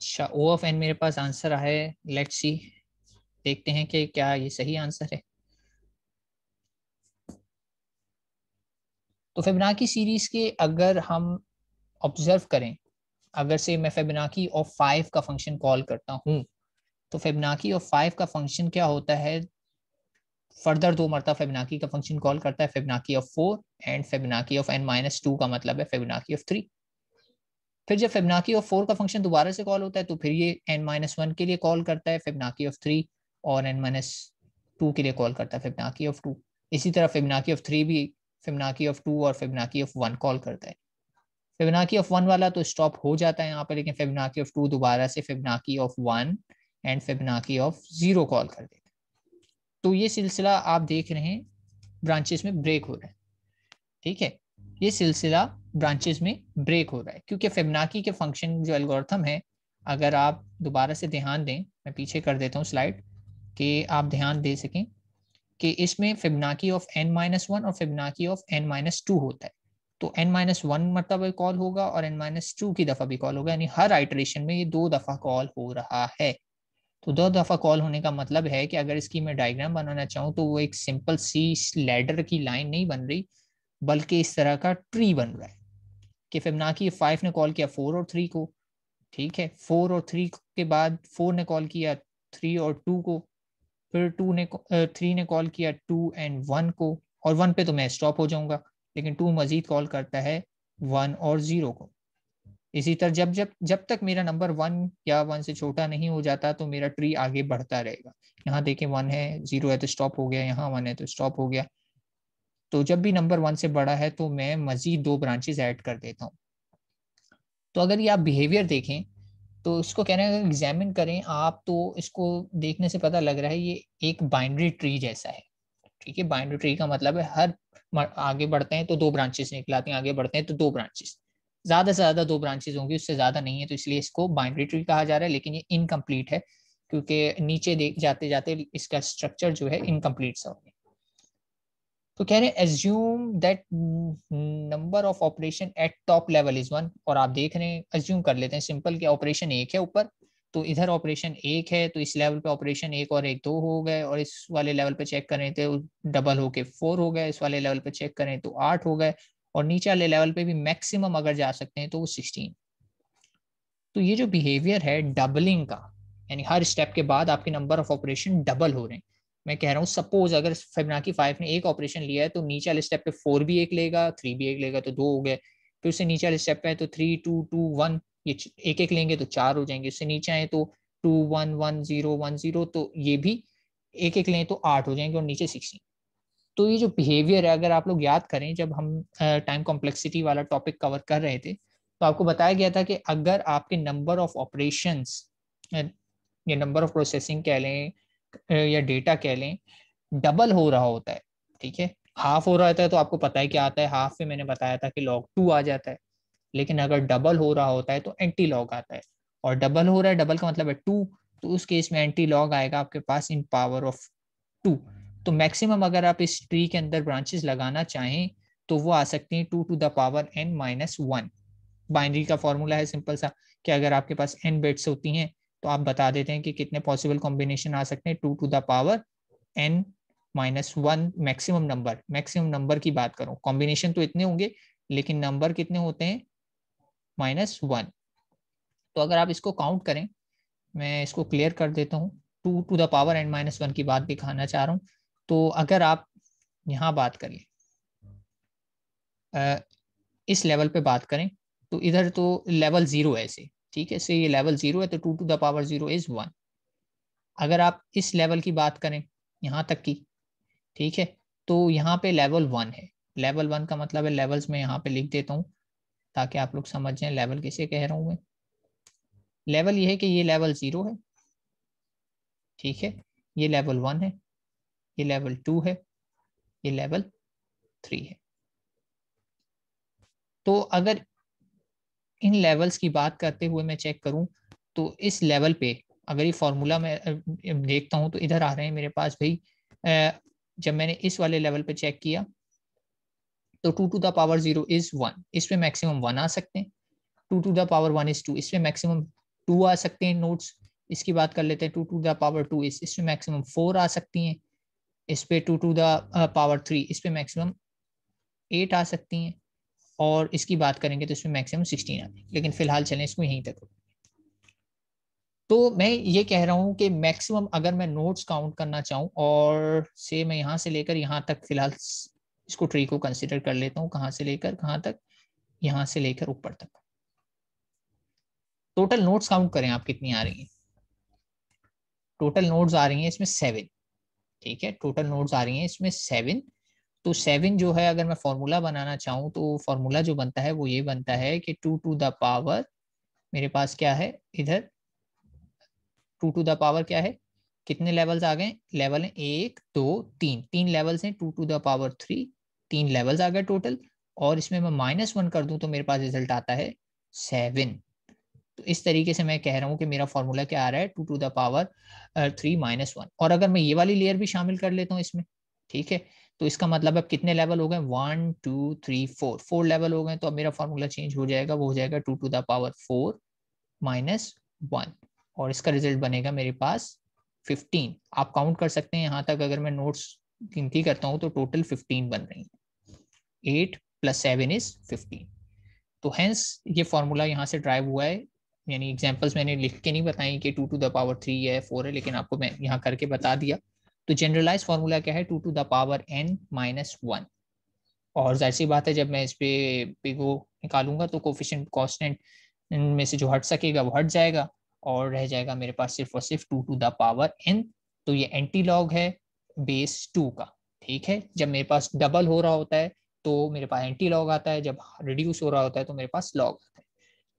अच्छा ओ ऑफ एन मेरे पास आंसर आया है लेट सी देखते हैं कि क्या ये सही आंसर है तो फेबनाकी सीरीज के अगर हम ऑब्जर्व करें अगर से मैं फेबनाकी ऑफ फाइव का फंक्शन कॉल करता हूं तो फेबनाकी और फाइव का फंक्शन क्या होता है फर्दर दो मरता फेबनाकी का फंक्शन कॉल करता है Fibonacci of four and Fibonacci of N minus two का मतलब है फेबनाकी ऑफ थ्री फिर जब फेबनाकी ऑफ फोर का फंक्शन दोबारा से कॉल होता है तो फिर ये एन माइनस वन के लिए कॉल करता है फेबनाकी ऑफ थ्री और एन माइनस टू के लिए कॉल करता है फेबनाकी ऑफ टू इसी तरह फेबनाकी ऑफ थ्री भी फेबनाकी ऑफ टू और फेबनाकी ऑफ वन कॉल करता है फेबनाकी ऑफ वन वाला तो स्टॉप हो जाता है यहाँ पर लेकिन फेबनाकी ऑफ टू दोबारा से Fibonacci of one and Fibonacci of zero call कर देगा तो ये सिलसिला आप देख रहे हैं ब्रांचेस में ब्रेक हो रहा है ठीक है ये सिलसिला ब्रांचेस में ब्रेक हो रहा है क्योंकि फेबनाकी के फंक्शन जो एल्गोरिथम है अगर आप दोबारा से ध्यान दें मैं पीछे कर देता हूँ स्लाइड कि आप ध्यान दे सकें कि इसमें Fibonacci of N minus one और Fibonacci of N minus two होता है तो एन माइनस वन मतलब कॉल होगा और एन माइनस टू की दफ़ा भी कॉल होगा यानी हर आइटरेशन में ये दो दफ़ा कॉल हो रहा है तो दो दफ़ा कॉल होने का मतलब है कि अगर इसकी मैं डायग्राम बनाना चाहूँ तो वो एक सिंपल सी लेडर की लाइन नहीं बन रही बल्कि इस तरह का ट्री बन रहा है कि फिमनाकी फाइव ने कॉल किया फोर और थ्री को ठीक है फोर और थ्री के बाद फोर ने कॉल किया थ्री और टू को फिर टू ने थ्री ने कॉल किया टू एंड वन को और वन पे तो मैं स्टॉप हो जाऊंगा लेकिन टू मज़ीद कॉल करता है वन और ज़ीरो को इसी तरह जब जब जब तक मेरा नंबर वन या वन से छोटा नहीं हो जाता तो मेरा ट्री आगे बढ़ता रहेगा यहाँ देखें वन है जीरो है तो स्टॉप हो गया यहाँ वन है तो स्टॉप हो गया तो जब भी नंबर वन से बड़ा है तो मैं मजीद दो ब्रांचेज ऐड कर देता हूँ तो अगर ये आप बिहेवियर देखें तो इसको कह रहे हैं एग्जामिन करें आप तो इसको देखने से पता लग रहा है ये एक बाइंड्री ट्री जैसा है ठीक है बाइंड्री ट्री का मतलब है हर आगे बढ़ते हैं तो दो ब्रांचेस निकलाते हैं आगे बढ़ते हैं तो दो ब्रांचेस ज़्यादा से ज़्यादा दो ब्रांचेज होंगी उससे ज़्यादा नहीं है तो इसलिए इसको बाइंड्री ट्री कहा जा रहा है लेकिन ये इनकम्प्लीट है क्योंकि नीचे देख जाते जाते इसका स्ट्रक्चर जो है इनकम्प्लीट सा हो गया तो कह रहे हैं assume that number of operation at top level is one और आप देख रहे हैं एज्यूम कर लेते हैं सिंपल कि ऑपरेशन एक है ऊपर तो इधर ऑपरेशन एक है तो इस लेवल पे ऑपरेशन एक और एक दो हो गए और इस वाले लेवल पे चेक करें तो डबल होके फोर हो गए इस वाले लेवल पे चेक करें तो आठ हो गए और नीचे वाले लेवल पे भी मैक्सिमम अगर जा सकते हैं तो वो सिक्सटीन तो ये जो बिहेवियर है डबलिंग का यानी हर स्टेप के बाद आपके नंबर ऑफ ऑपरेशन डबल हो रहे हैं मैं कह रहा हूँ सपोज अगर फेबनाकी फाइव ने एक ऑपरेशन लिया है तो नीचे वाले स्टेप पे फोर भी एक लेगा थ्री भी एक लेगा तो दो हो गए फिर उससे नीचे वाले स्टेप पे है तो थ्री टू टू वन ये एक एक लेंगे तो चार हो जाएंगे उससे नीचे आए तो two one one zero one zero तो ये भी एक एक लें तो आठ हो जाएंगे और नीचे सिक्सटीन तो ये जो बिहेवियर है अगर आप लोग याद करें जब हम टाइम कॉम्प्लेक्सिटी वाला टॉपिक कवर कर रहे थे तो आपको बताया गया था कि अगर आपके नंबर ऑफ ऑपरेशन या नंबर ऑफ प्रोसेसिंग कह लें या डेटा कह लें डबल हो रहा होता है ठीक है हाफ हो रहा होता है तो आपको पता है क्या आता है हाफ में मैंने बताया था कि लॉग टू आ जाता है लेकिन अगर डबल हो रहा होता है तो एंटी लॉग आता है और डबल हो रहा है डबल का मतलब है टू तो उस केस में एंटी लॉग आएगा आपके पास इन पावर ऑफ टू तो मैक्सिमम अगर आप इस ट्री के अंदर ब्रांचेस लगाना चाहें तो वो आ सकती हैं two to the power N minus one binary का फॉर्मूला है सिंपल सा कि अगर आपके पास एन बेट्स होती हैं तो आप बता देते हैं कि कितने पॉसिबल कॉम्बिनेशन आ सकते हैं two to the power N minus one maximum number maximum number की बात करूं कॉम्बिनेशन तो इतने होंगे लेकिन नंबर कितने होते हैं माइनस वन तो अगर आप इसको काउंट करें मैं इसको क्लियर कर देता हूं two to the power N minus one की बात दिखाना चाह रहा हूं तो अगर आप यहाँ बात करें इस लेवल पे बात करें तो इधर तो लेवल ज़ीरो है ऐसे ठीक है से ये लेवल ज़ीरो है तो two to the power zero is one अगर आप इस लेवल की बात करें यहाँ तक की ठीक है तो यहाँ पे लेवल वन है लेवल वन का मतलब है लेवल्स में यहाँ पे लिख देता हूँ ताकि आप लोग समझ जाए लेवल किसे कह रहा हूँ मैं लेवल ये है कि ये लेवल ज़ीरो है ठीक है ये लेवल वन है ये लेवल टू है ये लेवल थ्री है तो अगर इन लेवल्स की बात करते हुए मैं चेक करूं तो इस लेवल पे अगर ये फॉर्मूला मैं देखता हूं तो इधर आ रहे हैं मेरे पास भाई जब मैंने इस वाले लेवल पे चेक किया तो two to the power zero is one इस पे मैक्सिमम वन आ सकते हैं two to the power one is two इसमें मैक्सिमम टू आ सकते हैं नोट्स इसकी बात कर लेते हैं two to the power two is इसमें मैक्सिमम फोर आ सकती हैं इस पर two to the power three इस पर मैक्सिमम एट आ सकती हैं और इसकी बात करेंगे तो इसमें मैक्सिमम सिक्सटीन आ लेकिन फिलहाल चलें इसको यहीं तक तो मैं ये कह रहा हूँ कि मैक्सिमम अगर मैं नोट्स काउंट करना चाहूँ और से मैं यहाँ से लेकर यहाँ तक फिलहाल इसको ट्री को कंसिडर कर लेता हूँ कहाँ से लेकर कहाँ तक यहाँ से लेकर ऊपर तक टोटल नोट्स काउंट करें आप कितनी आ रही हैं टोटल नोट्स आ रही हैं इसमें सेवन ठीक है टोटल नोड्स आ रही हैं इसमें सेवन तो सेवन जो है अगर मैं फॉर्मूला बनाना चाहूँ तो फॉर्मूला जो बनता है वो ये बनता है कि टू टू द पावर मेरे पास क्या है इधर टू टू द पावर क्या है कितने लेवल्स आ गए लेवल हैं एक दो तीन तीन लेवल्स हैं two to the power three तीन लेवल्स आ गए टोटल और इसमें मैं माइनस वन कर दूं तो मेरे पास रिजल्ट आता है सेवन तो इस तरीके से मैं कह रहा हूँ कि मेरा फॉर्मूला क्या आ रहा है two to the power three minus one और अगर मैं ये वाली लेयर भी शामिल कर लेता हूँ इसमें ठीक है तो इसका मतलब अब कितने लेवल हो गए one two three four four level हो गए तो अब मेरा फॉर्मूला चेंज हो जाएगा वो हो जाएगा two to the power four minus one और इसका रिजल्ट बनेगा मेरे पास फिफ्टीन आप काउंट कर सकते हैं यहाँ तक अगर मैं नोट्स गिनती करता हूँ तो टोटल फिफ्टीन बन रही है eight plus seven is fifteen तो हैंस ये फॉर्मूला यहाँ से ड्राइव हुआ है यानी एग्जाम्पल्स मैंने लिख के नहीं बताई कि two to the power three है फोर है लेकिन आपको मैं यहाँ करके बता दिया तो जनरलाइज फार्मूला क्या है two to the power N minus one और जाहिर सी बात है जब मैं इस पे पिगो निकालूंगा तो कोफिशेंट कॉन्स्टेंट में से जो हट सकेगा वो हट जाएगा और रह जाएगा मेरे पास सिर्फ और सिर्फ two to the power N तो ये एंटी लॉग है बेस टू का ठीक है जब मेरे पास डबल हो रहा होता है तो मेरे पास एंटी लॉग आता है जब रिड्यूस हो रहा होता है तो मेरे पास लॉग आता है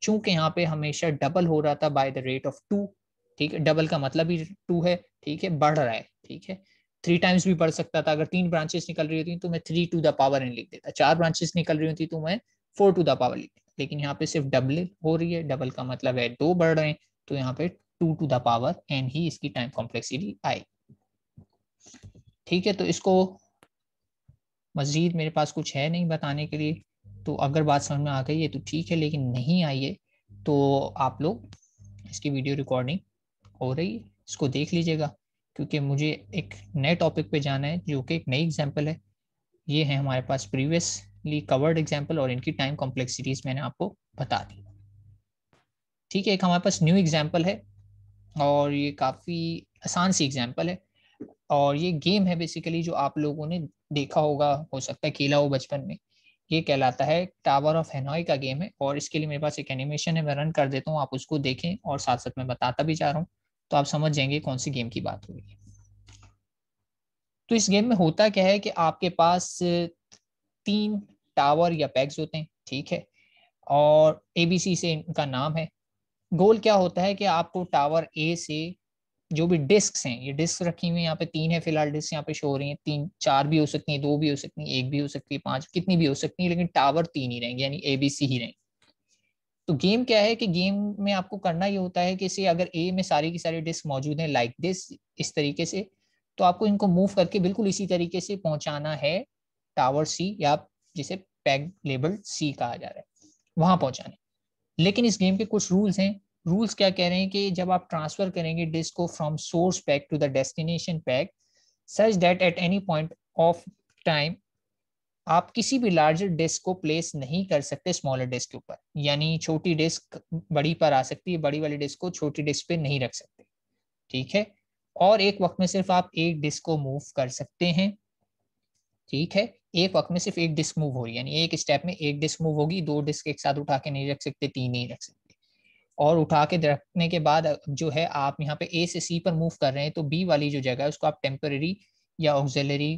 चूंकि यहाँ पे हमेशा डबल हो रहा था by the rate of two ठीक है डबल का मतलब ही टू है ठीक है बढ़ रहा है ठीक है थ्री टाइम्स भी बढ़ सकता था अगर तीन ब्रांचेस निकल रही होती तो मैं three to the power N लिख देता चार ब्रांचेस निकल रही होती तो मैं फोर टू द पावर लिख देता लेकिन यहाँ पे सिर्फ डबल हो रही है डबल का मतलब है दो बढ़ रहे हैं तो यहाँ पे two to the power N ही इसकी टाइम कॉम्प्लेक्सिटी आएगी ठीक है तो इसको मजीद मेरे पास कुछ है नहीं बताने के लिए तो अगर बात समझ में आ गई है तो ठीक है लेकिन नहीं आई है तो आप लोग इसकी वीडियो रिकॉर्डिंग हो रही है इसको देख लीजिएगा क्योंकि मुझे एक नए टॉपिक पे जाना है जो कि एक नई एग्जाम्पल है ये है हमारे पास प्रीवियसली कवर्ड एग्जाम्पल और इनकी टाइम कॉम्प्लेक्सिटीज मैंने आपको बता दी ठीक है एक हमारे पास न्यू एग्जाम्पल है और ये काफ़ी आसान सी एग्जाम्पल है और ये गेम है बेसिकली जो आप लोगों ने देखा होगा हो सकता है खेला हो बचपन में ये कहलाता है टावर ऑफ हेनोई का गेम है और इसके लिए मेरे पास एक एनिमेशन है मैं रन कर देता हूँ आप उसको देखें और साथ साथ मैं बताता भी जा रहा हूँ तो आप समझ जाएंगे कौन सी गेम की बात होगी तो इस गेम में होता क्या है कि आपके पास तीन टावर या पैग्स होते हैं ठीक है और एबीसी से इनका नाम है गोल क्या होता है कि आपको टावर ए से जो भी डिस्क हैं ये डिस्क रखी हुई यहाँ पे तीन है फिलहाल डिस्क यहाँ पे शो हो रही है तीन चार भी हो सकती है दो भी हो सकती है एक भी हो सकती है पांच कितनी भी हो सकती है लेकिन टावर तीन ही रहेंगे यानी ए बी सी ही रहेंगे तो गेम क्या है कि गेम में आपको करना ये होता है कि इसे अगर ए में सारी की सारी डिस्क मौजूद है लाइक दिस इस तरीके से तो आपको इनको मूव करके बिल्कुल इसी तरीके से पहुंचाना है टावर सी या जिसे पैग लेबल सी कहा जा रहा है वहां पहुंचाना लेकिन इस गेम के कुछ रूल्स हैं रूल्स क्या कह रहे हैं कि जब आप ट्रांसफर करेंगे डिस्क को from source peg to the destination peg such that at any point of time आप किसी भी लार्जर डिस्क को प्लेस नहीं कर सकते स्मॉलर डिस्क के ऊपर यानी छोटी डिस्क बड़ी पर आ सकती है बड़ी वाली डिस्क को छोटी डिस्क पे नहीं रख सकते ठीक है और एक वक्त में सिर्फ आप एक डिस्क को मूव कर सकते हैं ठीक है एक वक्त में सिर्फ एक डिस्क मूव हो रही है यानी एक स्टेप में एक डिस्क मूव होगी दो डिस्क एक साथ उठा के नहीं रख सकते तीन नहीं रख सकते और उठा के रखने के बाद जो है आप यहाँ पे ए से सी पर मूव कर रहे हैं तो बी वाली जो जगह है उसको आप टेम्पररी या ऑक्जिलरी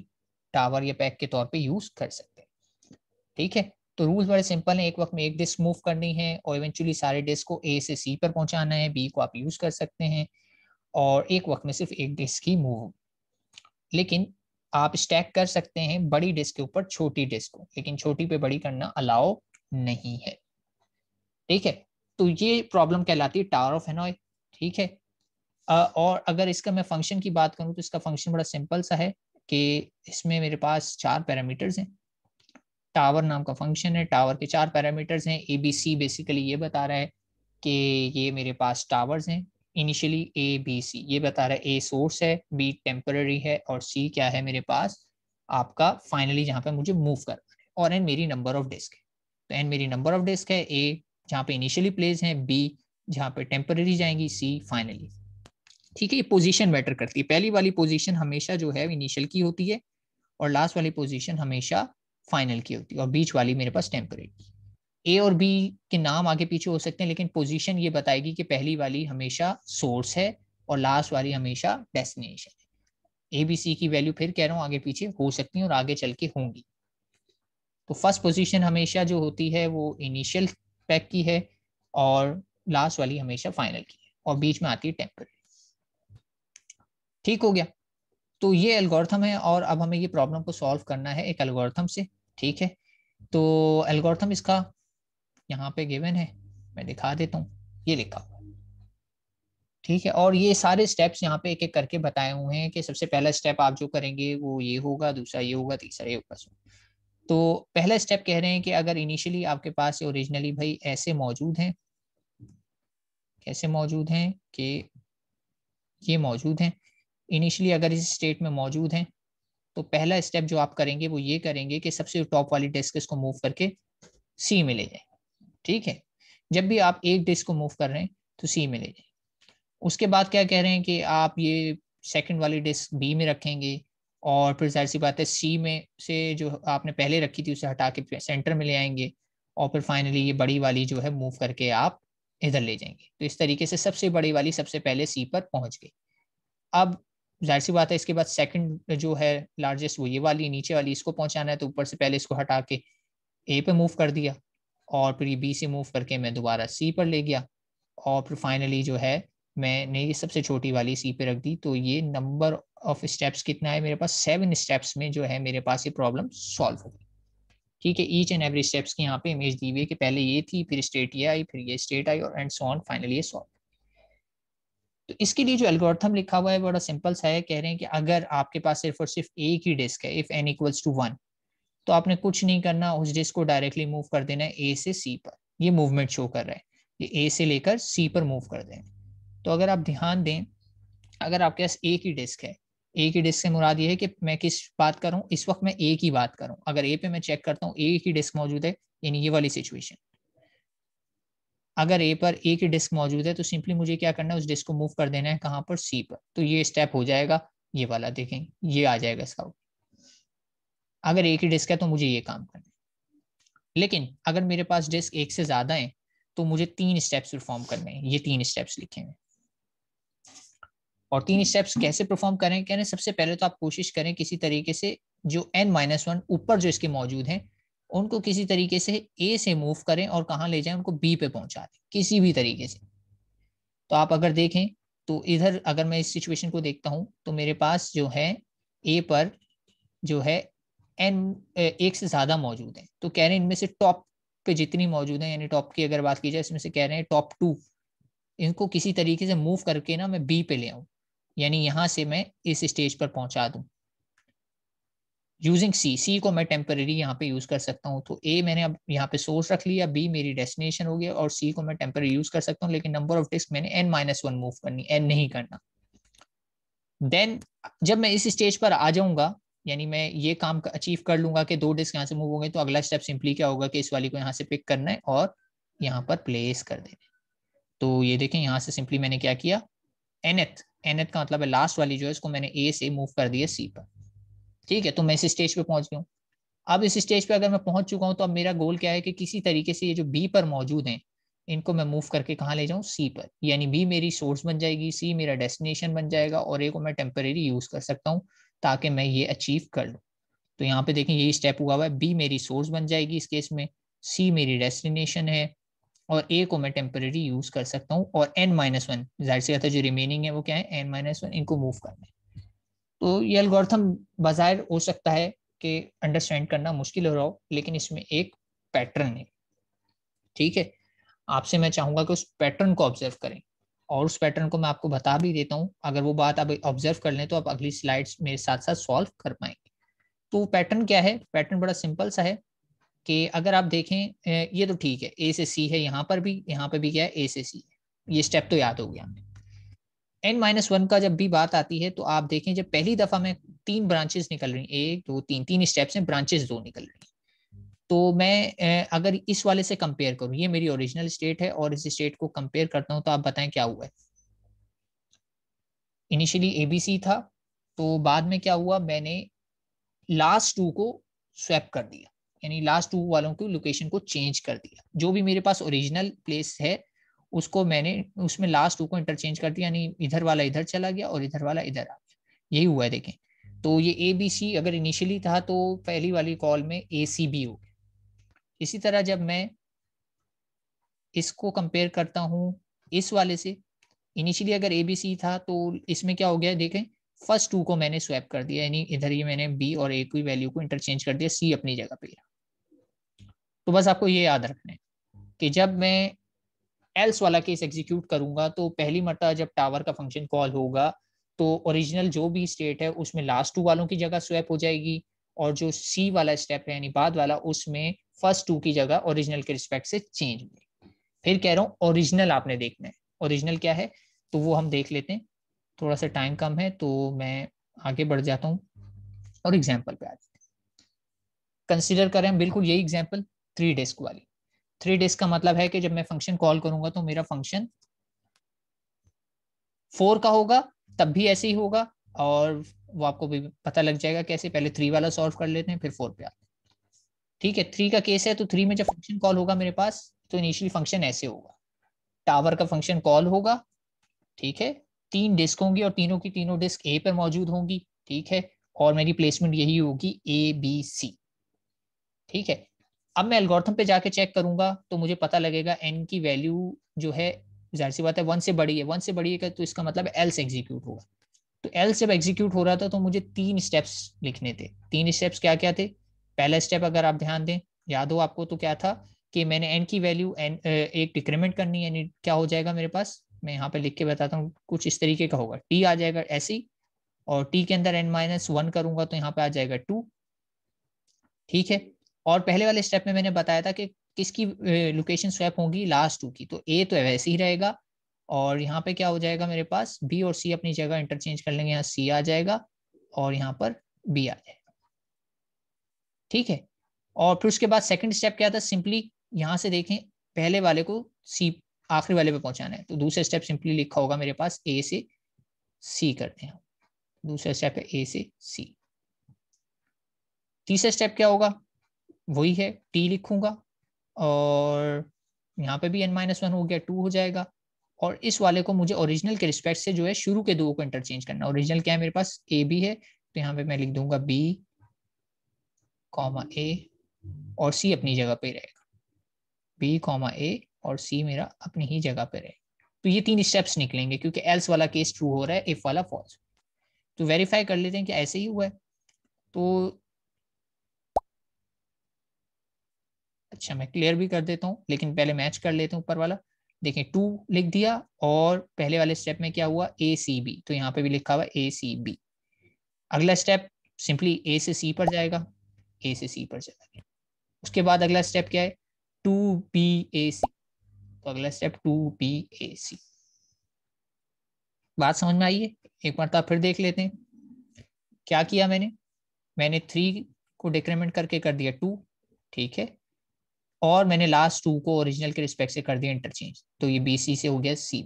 टावर या पैक के तौर पे यूज कर सकते हैं ठीक है तो रूल्स बड़े सिंपल हैं एक वक्त में एक डिस्क मूव करनी है और इवेंचुअली सारे डिस्क को ए से सी पर पहुंचाना है बी को आप यूज कर सकते हैं और एक वक्त में सिर्फ एक डिस्क ही मूव लेकिन आप स्टैक कर सकते हैं बड़ी डिस्क के ऊपर छोटी डिस्क को लेकिन छोटी पे बड़ी करना अलाउ नहीं है ठीक है तो ये प्रॉब्लम कहलाती है टावर ऑफ हेनॉय ठीक है और अगर इसका मैं फंक्शन की बात करूँ तो इसका फंक्शन बड़ा सिंपल सा है कि इसमें मेरे पास चार पैरामीटर्स हैं टावर नाम का फंक्शन है टावर के चार पैरामीटर्स हैं ए बी सी बेसिकली ये बता रहा है कि ये मेरे पास टावर्स हैं इनिशियली ए बी सी ये बता रहा है ए सोर्स है बी टेम्पररी है और सी क्या है मेरे पास आपका फाइनली जहाँ पे मुझे मूव करना है और एन मेरी नंबर ऑफ डिस्क है तो एन मेरी नंबर ऑफ डिस्क है ए जहाँ पे इनिशियली प्लेस हैं बी जहाँ पे टेम्पररी जाएंगी सी फाइनली ठीक है ये पोजीशन मैटर करती है पहली वाली पोजीशन हमेशा जो है इनिशियल की होती है और लास्ट वाली पोजीशन हमेशा फाइनल की होती है और बीच वाली मेरे पास टेम्पररी ए और बी के नाम आगे पीछे हो सकते हैं लेकिन पोजिशन ये बताएगी कि पहली वाली हमेशा सोर्स है और लास्ट वाली हमेशा डेस्टिनेशन है ए बी सी की वैल्यू फिर कह रहा हूँ आगे पीछे हो सकती है और आगे चल के होंगी तो फर्स्ट पोजीशन हमेशा जो होती है वो इनिशियल पैक की है और लास्ट वाली हमेशा फाइनल की है और बीच में आती है टेम्पररी ठीक हो गया तो ये एल्गोरिथम है और अब हमें ये प्रॉब्लम को सॉल्व करना है एक एल्गोरिथम से ठीक है तो एल्गोरिथम इसका यहाँ पे गिवन है मैं दिखा देता हूँ ये लिखा हुआ ठीक है और ये सारे स्टेप्स यहाँ पे एक एक करके बताए हुए हैं कि सबसे पहला स्टेप आप जो करेंगे वो ये होगा दूसरा ये होगा तीसरा ये होगा तो पहला स्टेप कह रहे हैं कि अगर इनिशियली आपके पास ओरिजिनली भाई ऐसे मौजूद हैं कैसे मौजूद हैं कि ये मौजूद हैं इनिशियली अगर इस स्टेट में मौजूद हैं तो पहला स्टेप जो आप करेंगे वो ये करेंगे कि सबसे टॉप वाली डिस्क इसको मूव करके सी में ले जाए ठीक है जब भी आप एक डिस्क को मूव कर रहे हैं तो सी में ले जाए उसके बाद क्या कह रहे हैं कि आप ये सेकंड वाली डिस्क बी में रखेंगे और फिर जाहिर सी बात है सी में से जो आपने पहले रखी थी उसे हटा के सेंटर में ले आएंगे और फिर फाइनली ये बड़ी वाली जो है मूव करके आप इधर ले जाएंगे तो इस तरीके से सबसे बड़ी वाली सबसे पहले सी पर पहुंच गई अब जाहिर सी बात है इसके बाद सेकंड जो है लार्जेस्ट वो ये वाली नीचे वाली इसको पहुंचाना है तो ऊपर से पहले इसको हटा के ए पे मूव कर दिया और फिर ये बी से मूव करके मैं दोबारा सी पर ले गया और फिर फाइनली जो है मैंने ये सबसे छोटी वाली सी पे रख दी तो ये नंबर ऑफ स्टेप्स कितना है मेरे पास सेवन स्टेप्स में जो है मेरे पास ये प्रॉब्लम सॉल्व होगी ठीक है ईच एंड एवरी स्टेप्स की यहाँ पे इमेज दी हुई है कि पहले ये थी फिर स्टेट ये आई फिर ये स्टेट आई और एंड सो ऑन फाइनली ये सॉल्व तो इसके लिए जो एल्गोरिथम लिखा हुआ है बड़ा सिंपल सा है कह रहे हैं कि अगर आपके पास सिर्फ और सिर्फ एक ही डिस्क है if N equals to one तो आपने कुछ नहीं करना उस डिस्क को डायरेक्टली मूव कर देना है ए से सी पर ये मूवमेंट शो कर रहा है ये ए से लेकर सी पर मूव कर देना तो अगर आप ध्यान दें अगर आपके पास एक ही डिस्क है एक ही डिस्क से मुराद ये है कि मैं किस बात करूं इस वक्त मैं एक ही बात करूं अगर ए पे मैं चेक करता हूँ एक ही डिस्क मौजूद है यानी ये वाली सिचुएशन अगर ए पर एक ही डिस्क मौजूद है तो सिंपली मुझे क्या करना है उस डिस्क को मूव कर देना है कहाँ पर सी पर तो ये स्टेप हो जाएगा ये वाला देखें ये आ जाएगा इसका अगर एक ही डिस्क है तो मुझे ये काम करना है लेकिन अगर मेरे पास डिस्क एक से ज़्यादा है तो मुझे तीन स्टेप्स परफॉर्म करने हैं ये तीन स्टेप्स लिखे हैं और तीन स्टेप्स कैसे परफॉर्म करें कह रहे सबसे पहले तो आप कोशिश करें किसी तरीके से जो एन माइनस वन ऊपर जो इसके मौजूद हैं उनको किसी तरीके से ए से मूव करें और कहाँ ले जाएं उनको बी पे पहुंचा दें किसी भी तरीके से तो आप अगर देखें तो इधर अगर मैं इस सिचुएशन को देखता हूँ तो मेरे पास जो है ए पर जो है एन एक से ज़्यादा मौजूद है तो कह रहे हैं इनमें से टॉप पे जितनी मौजूद है यानी टॉप की अगर बात की जाए इसमें से कह रहे हैं टॉप टू इनको किसी तरीके से मूव करके ना मैं बी पे ले आऊँ यानी यहां से मैं इस स्टेज पर पहुंचा दू यूजिंग सी सी को मैं टेम्पररी यहाँ पे यूज कर सकता हूँ तो ए मैंने अब यहाँ पे सोर्स रख लिया बी मेरी डेस्टिनेशन हो गया और सी को मैं टेम्पररी यूज कर सकता हूँ लेकिन नंबर ऑफ डिस्क मैंने एन माइनस वन मूव करनी एन नहीं करना देन जब मैं इस स्टेज पर आ जाऊंगा यानी मैं ये काम अचीव कर लूंगा कि दो डिस्क यहाँ से मूव होंगे तो अगला स्टेप सिंपली क्या होगा कि इस वाली को यहाँ से पिक करना है और यहाँ पर प्लेस कर देना तो ये देखें यहाँ से सिंपली मैंने क्या किया एनएथ एनथ का मतलब है लास्ट वाली जो है इसको मैंने ए से मूव कर दिया सी पर ठीक है तो मैं इस स्टेज पे पहुंच गया हूँ अब इस स्टेज पे अगर मैं पहुंच चुका हूँ तो अब मेरा गोल क्या है कि किसी तरीके से ये जो बी पर मौजूद है इनको मैं मूव करके कहाँ ले जाऊँ सी पर यानी बी मेरी सोर्स बन जाएगी सी मेरा डेस्टिनेशन बन जाएगा और ए को मैं टेम्परेरी यूज कर सकता हूँ ताकि मैं ये अचीव कर लूँ तो यहाँ पे देखें यही स्टेप हुआ हुआ है बी मेरी सोर्स बन जाएगी इस केस में सी मेरी डेस्टिनेशन है और ए को मैं टेम्पररी यूज कर सकता हूँ और एन माइनस वन जाहिर सी जो रिमेनिंग है वो क्या है एन माइनस वन इनको मूव करना है तो ये अलगोर्थम बाजायर हो सकता है कि अंडरस्टैंड करना मुश्किल हो रहा हो लेकिन इसमें एक पैटर्न है ठीक है आपसे मैं चाहूंगा कि उस पैटर्न को ऑब्जर्व करें और उस पैटर्न को मैं आपको बता भी देता हूँ अगर वो बात आप ऑब्जर्व कर लें तो आप अगली स्लाइड्स मेरे साथ साथ सॉल्व कर पाएंगे तो पैटर्न क्या है पैटर्न बड़ा सिंपल सा है कि अगर आप देखें ये तो ठीक है ए से सी है यहाँ पर भी यहाँ पर भी क्या है ए से सी है ये स्टेप तो याद हो गया एन माइनस वन का जब भी बात आती है तो आप देखें जब पहली दफ़ा में तीन ब्रांचेस निकल रही हैं एक दो तीन तीन स्टेप्स में ब्रांचेस दो निकल रही हैं तो मैं अगर इस वाले से कंपेयर करूं ये मेरी ओरिजिनल स्टेट है और इस स्टेट को कंपेयर करता हूं तो आप बताएं क्या हुआ है इनिशियली एबीसी था तो बाद में क्या हुआ मैंने लास्ट टू को स्वैप कर दिया यानी लास्ट टू वालों की लोकेशन को चेंज कर दिया जो भी मेरे पास ओरिजिनल प्लेस है उसको मैंने उसमें लास्ट टू को इंटरचेंज कर दिया यानी इधर वाला इधर चला गया और इधर वाला इधर आ गया यही हुआ है देखें तो ये ए बी सी अगर इनिशियली था तो पहली वाली कॉल में ए सी बी हो गया इसी तरह जब मैं इसको कंपेयर करता हूँ इस वाले से इनिशियली अगर ए बी सी था तो इसमें क्या हो गया देखें फर्स्ट टू को मैंने स्वैप कर दिया यानी इधर ही मैंने बी और ए की वैल्यू को इंटरचेंज कर दिया सी अपनी जगह पे तो बस आपको ये याद रखना है कि जब मैं एल्स वाला केस एग्जीक्यूट करूंगा तो पहली मरतबा जब टावर का फंक्शन कॉल होगा तो ओरिजिनल जो भी स्टेट है उसमें लास्ट टू वालों की जगह स्वैप हो जाएगी और जो सी वाला स्टेप है यानी बाद वाला उसमें फर्स्ट टू की जगह ओरिजिनल के रिस्पेक्ट से चेंज होगी फिर कह रहा हूँ ओरिजिनल आपने देखना है ओरिजिनल क्या है तो वो हम देख लेते हैं थोड़ा सा टाइम कम है तो मैं आगे बढ़ जाता हूँ और एग्जाम्पल पे आ जाते हैं कंसिडर करें बिल्कुल यही एग्जाम्पल थ्री डिस्क वाली थ्री डिस्क का मतलब है कि जब मैं फंक्शन कॉल करूंगा तो मेरा फंक्शन फोर का होगा तब भी ऐसे ही होगा और वो आपको भी पता लग जाएगा कैसे पहले थ्री वाला सॉल्व कर लेते हैं फिर फोर पे आते ठीक है थ्री का केस है तो थ्री में जब फंक्शन कॉल होगा मेरे पास तो इनिशियली फंक्शन ऐसे होगा टावर का फंक्शन कॉल होगा ठीक है तीन डिस्क होंगी और तीनों की तीनों डिस्क ए पर मौजूद होंगी ठीक है और मेरी प्लेसमेंट यही होगी ए बी सी ठीक है अब मैं एल्गोरिथम पे जाके चेक करूंगा तो मुझे पता लगेगा एन की वैल्यू जो है जाहिर सी बात है वन से बड़ी है वन से बड़ी है तो इसका मतलब एल से एग्जीक्यूट होगा तो एल से एग्जीक्यूट हो रहा था तो मुझे तीन स्टेप्स लिखने थे तीन स्टेप्स क्या क्या थे पहला स्टेप अगर आप ध्यान दें याद हो आपको तो क्या था कि मैंने एन की वैल्यू एन एक डिक्रीमेंट करनी है क्या हो जाएगा मेरे पास मैं यहाँ पे लिख के बताता हूँ कुछ इस तरीके का होगा टी आ जाएगा ऐसी और टी के अंदर एन माइनस वन करूंगा तो यहाँ पे आ जाएगा टू ठीक है और पहले वाले स्टेप में मैंने बताया था कि किसकी लोकेशन स्वैप होगी लास्ट टू की तो ए तो वैसे ही रहेगा और यहाँ पे क्या हो जाएगा मेरे पास बी और सी अपनी जगह इंटरचेंज कर लेंगे यहाँ सी आ जाएगा और यहाँ पर बी आ जाएगा ठीक है और फिर उसके बाद सेकंड स्टेप क्या था सिंपली यहाँ से देखें पहले वाले को सी आखिरी वाले पे पहुंचाना है तो दूसरा स्टेप सिंपली लिखा होगा मेरे पास ए से सी करते हैं दूसरा स्टेप है ए से सी तीसरा स्टेप क्या होगा वही है टी लिखूंगा और यहाँ पे भी एन माइनस वन हो गया टू हो जाएगा और इस वाले को मुझे ओरिजिनल के रिस्पेक्ट से जो है शुरू के दो को इंटरचेंज करना ओरिजिनल क्या है मेरे पास ए बी है तो यहाँ पे मैं लिख दूंगा बी कॉमा ए और सी अपनी जगह पे रहेगा बी कॉमा ए और सी मेरा अपनी ही जगह पे रहेगा तो ये तीन स्टेप्स निकलेंगे क्योंकि एल्स वाला केस ट्रू हो रहा है इफ वाला फॉल्स तो वेरीफाई कर लेते हैं कि ऐसे ही हुआ है तो अच्छा मैं क्लियर भी कर देता हूँ लेकिन पहले मैच कर लेते हैं ऊपर वाला देखें टू लिख दिया और पहले वाले स्टेप में क्या हुआ ए सी बी तो यहाँ पे भी लिखा हुआ ए सी बी अगला स्टेप सिंपली ए से सी पर जाएगा ए से सी पर जाएगा उसके बाद अगला स्टेप क्या है टू बी ए सी तो अगला step two B A C बात समझ में आई है एक मरतब तो फिर देख लेते हैं क्या किया मैंने मैंने थ्री को डिक्रीमेंट करके कर दिया टू ठीक है और मैंने लास्ट टू को ओरिजिनल के रिस्पेक्ट से कर दिया इंटरचेंज तो ये बी सी से हो गया सी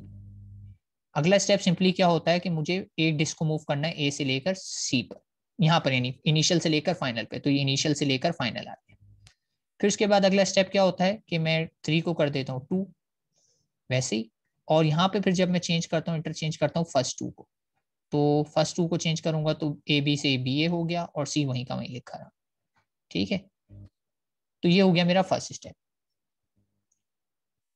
अगला स्टेप सिंपली क्या होता है कि मुझे एक डिस्क को मूव करना है ए से लेकर सी पर यहाँ पर यानी इनिशियल से लेकर फाइनल पे तो ये इनिशियल से लेकर फाइनल आ गया फिर उसके बाद अगला स्टेप क्या होता है कि मैं थ्री को कर देता हूँ टू वैसे ही और यहाँ पे फिर जब मैं चेंज करता हूँ इंटरचेंज करता हूँ फर्स्ट टू को तो फर्स्ट टू को चेंज करूंगा तो ए बी से बी ए हो गया और सी वहीं का वहीं लिखा रहा ठीक है तो ये हो गया मेरा फर्स्ट स्टेप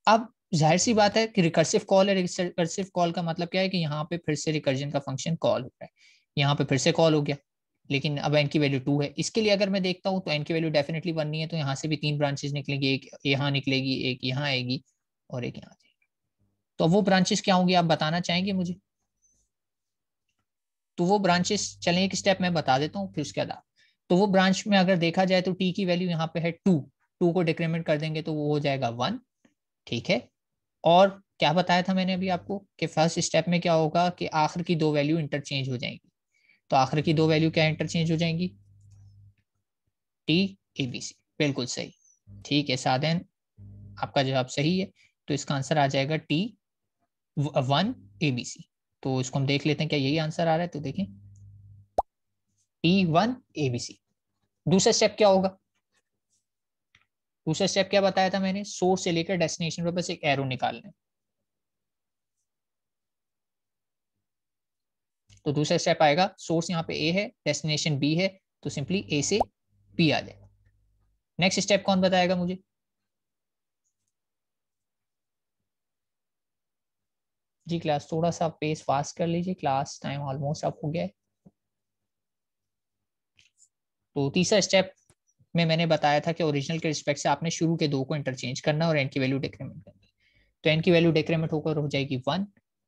अब जाहिर सी बात है कि रिकर्सिव कॉल है रिकर्सिव कॉल का मतलब क्या है कि यहाँ पे फिर से रिकर्जन का फंक्शन कॉल हो रहा है यहाँ पे फिर से कॉल हो गया लेकिन अब एन की वैल्यू टू है इसके लिए अगर मैं देखता हूँ तो एन की वैल्यू डेफिनेटली बननी है तो यहाँ से भी तीन ब्रांचेस निकलेंगी एक यहाँ निकलेगी एक यहाँ आएगी और एक यहाँ आएगी तो वो ब्रांचेस क्या होंगी आप बताना चाहेंगे मुझे तो वो ब्रांचेस चलें एक स्टेप मैं बता देता हूँ फिर उसके बाद तो वो ब्रांच में अगर देखा जाए तो टी की वैल्यू यहाँ पे है टू टू को डिक्रीमेंट कर देंगे तो वो हो जाएगा वन ठीक है और क्या बताया था मैंने अभी आपको कि फर्स्ट स्टेप में क्या होगा कि आखिर की दो वैल्यू इंटरचेंज हो जाएंगी तो आखिर की दो वैल्यू क्या इंटरचेंज हो जाएंगी टी ए बी सी बिल्कुल सही ठीक है साधन आपका जवाब सही है तो इसका आंसर आ जाएगा T one A B C तो इसको हम देख लेते हैं क्या यही आंसर आ रहा है तो देखें P one A B C दूसरा स्टेप क्या होगा दूसरा स्टेप क्या बताया था मैंने सोर्स से लेकर डेस्टिनेशन पर बस एक एरो निकालने तो दूसरा स्टेप आएगा सोर्स यहां पे ए है डेस्टिनेशन बी है तो सिंपली ए से बी आ जाएगा नेक्स्ट स्टेप कौन बताएगा मुझे जी क्लास थोड़ा सा पेस फास्ट कर लीजिए क्लास टाइम ऑलमोस्ट अप हो गया है तो तीसरा स्टेप में मैंने बताया था कि ओरिजिनल के रिस्पेक्ट से आपने शुरू के दो को इंटरचेंज करना और एन की वैल्यू डिक्रीमेंट करनी तो एन की वैल्यू डिक्रीमेंट होकर हो जाएगी वन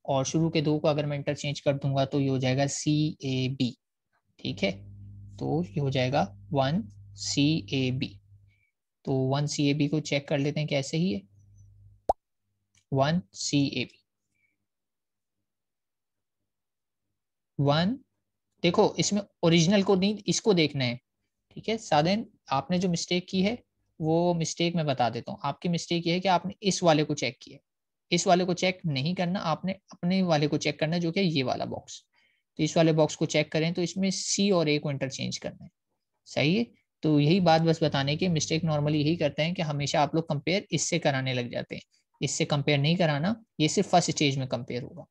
और शुरू के दो को अगर मैं इंटरचेंज कर दूंगा तो ये हो जाएगा सी ए बी ठीक है तो ये हो जाएगा वन सी ए बी तो वन सी ए बी को चेक कर लेते हैं कैसे ही है one C A B one देखो इसमें ओरिजिनल को नहीं इसको देखना है ठीक है साधन आपने जो मिस्टेक की है वो मिस्टेक मैं बता देता हूँ आपकी मिस्टेक ये है कि आपने इस वाले को चेक किया इस वाले को चेक नहीं करना आपने अपने वाले को चेक करना जो कि ये वाला बॉक्स तो इस वाले बॉक्स को चेक करें तो इसमें सी और ए को इंटरचेंज करना है सही है तो यही बात बस बताने की मिस्टेक नॉर्मली यही करते हैं कि हमेशा आप लोग कंपेयर इससे कराने लग जाते हैं इससे कंपेयर नहीं कराना ये सिर्फ फर्स्ट स्टेज में कंपेयर होगा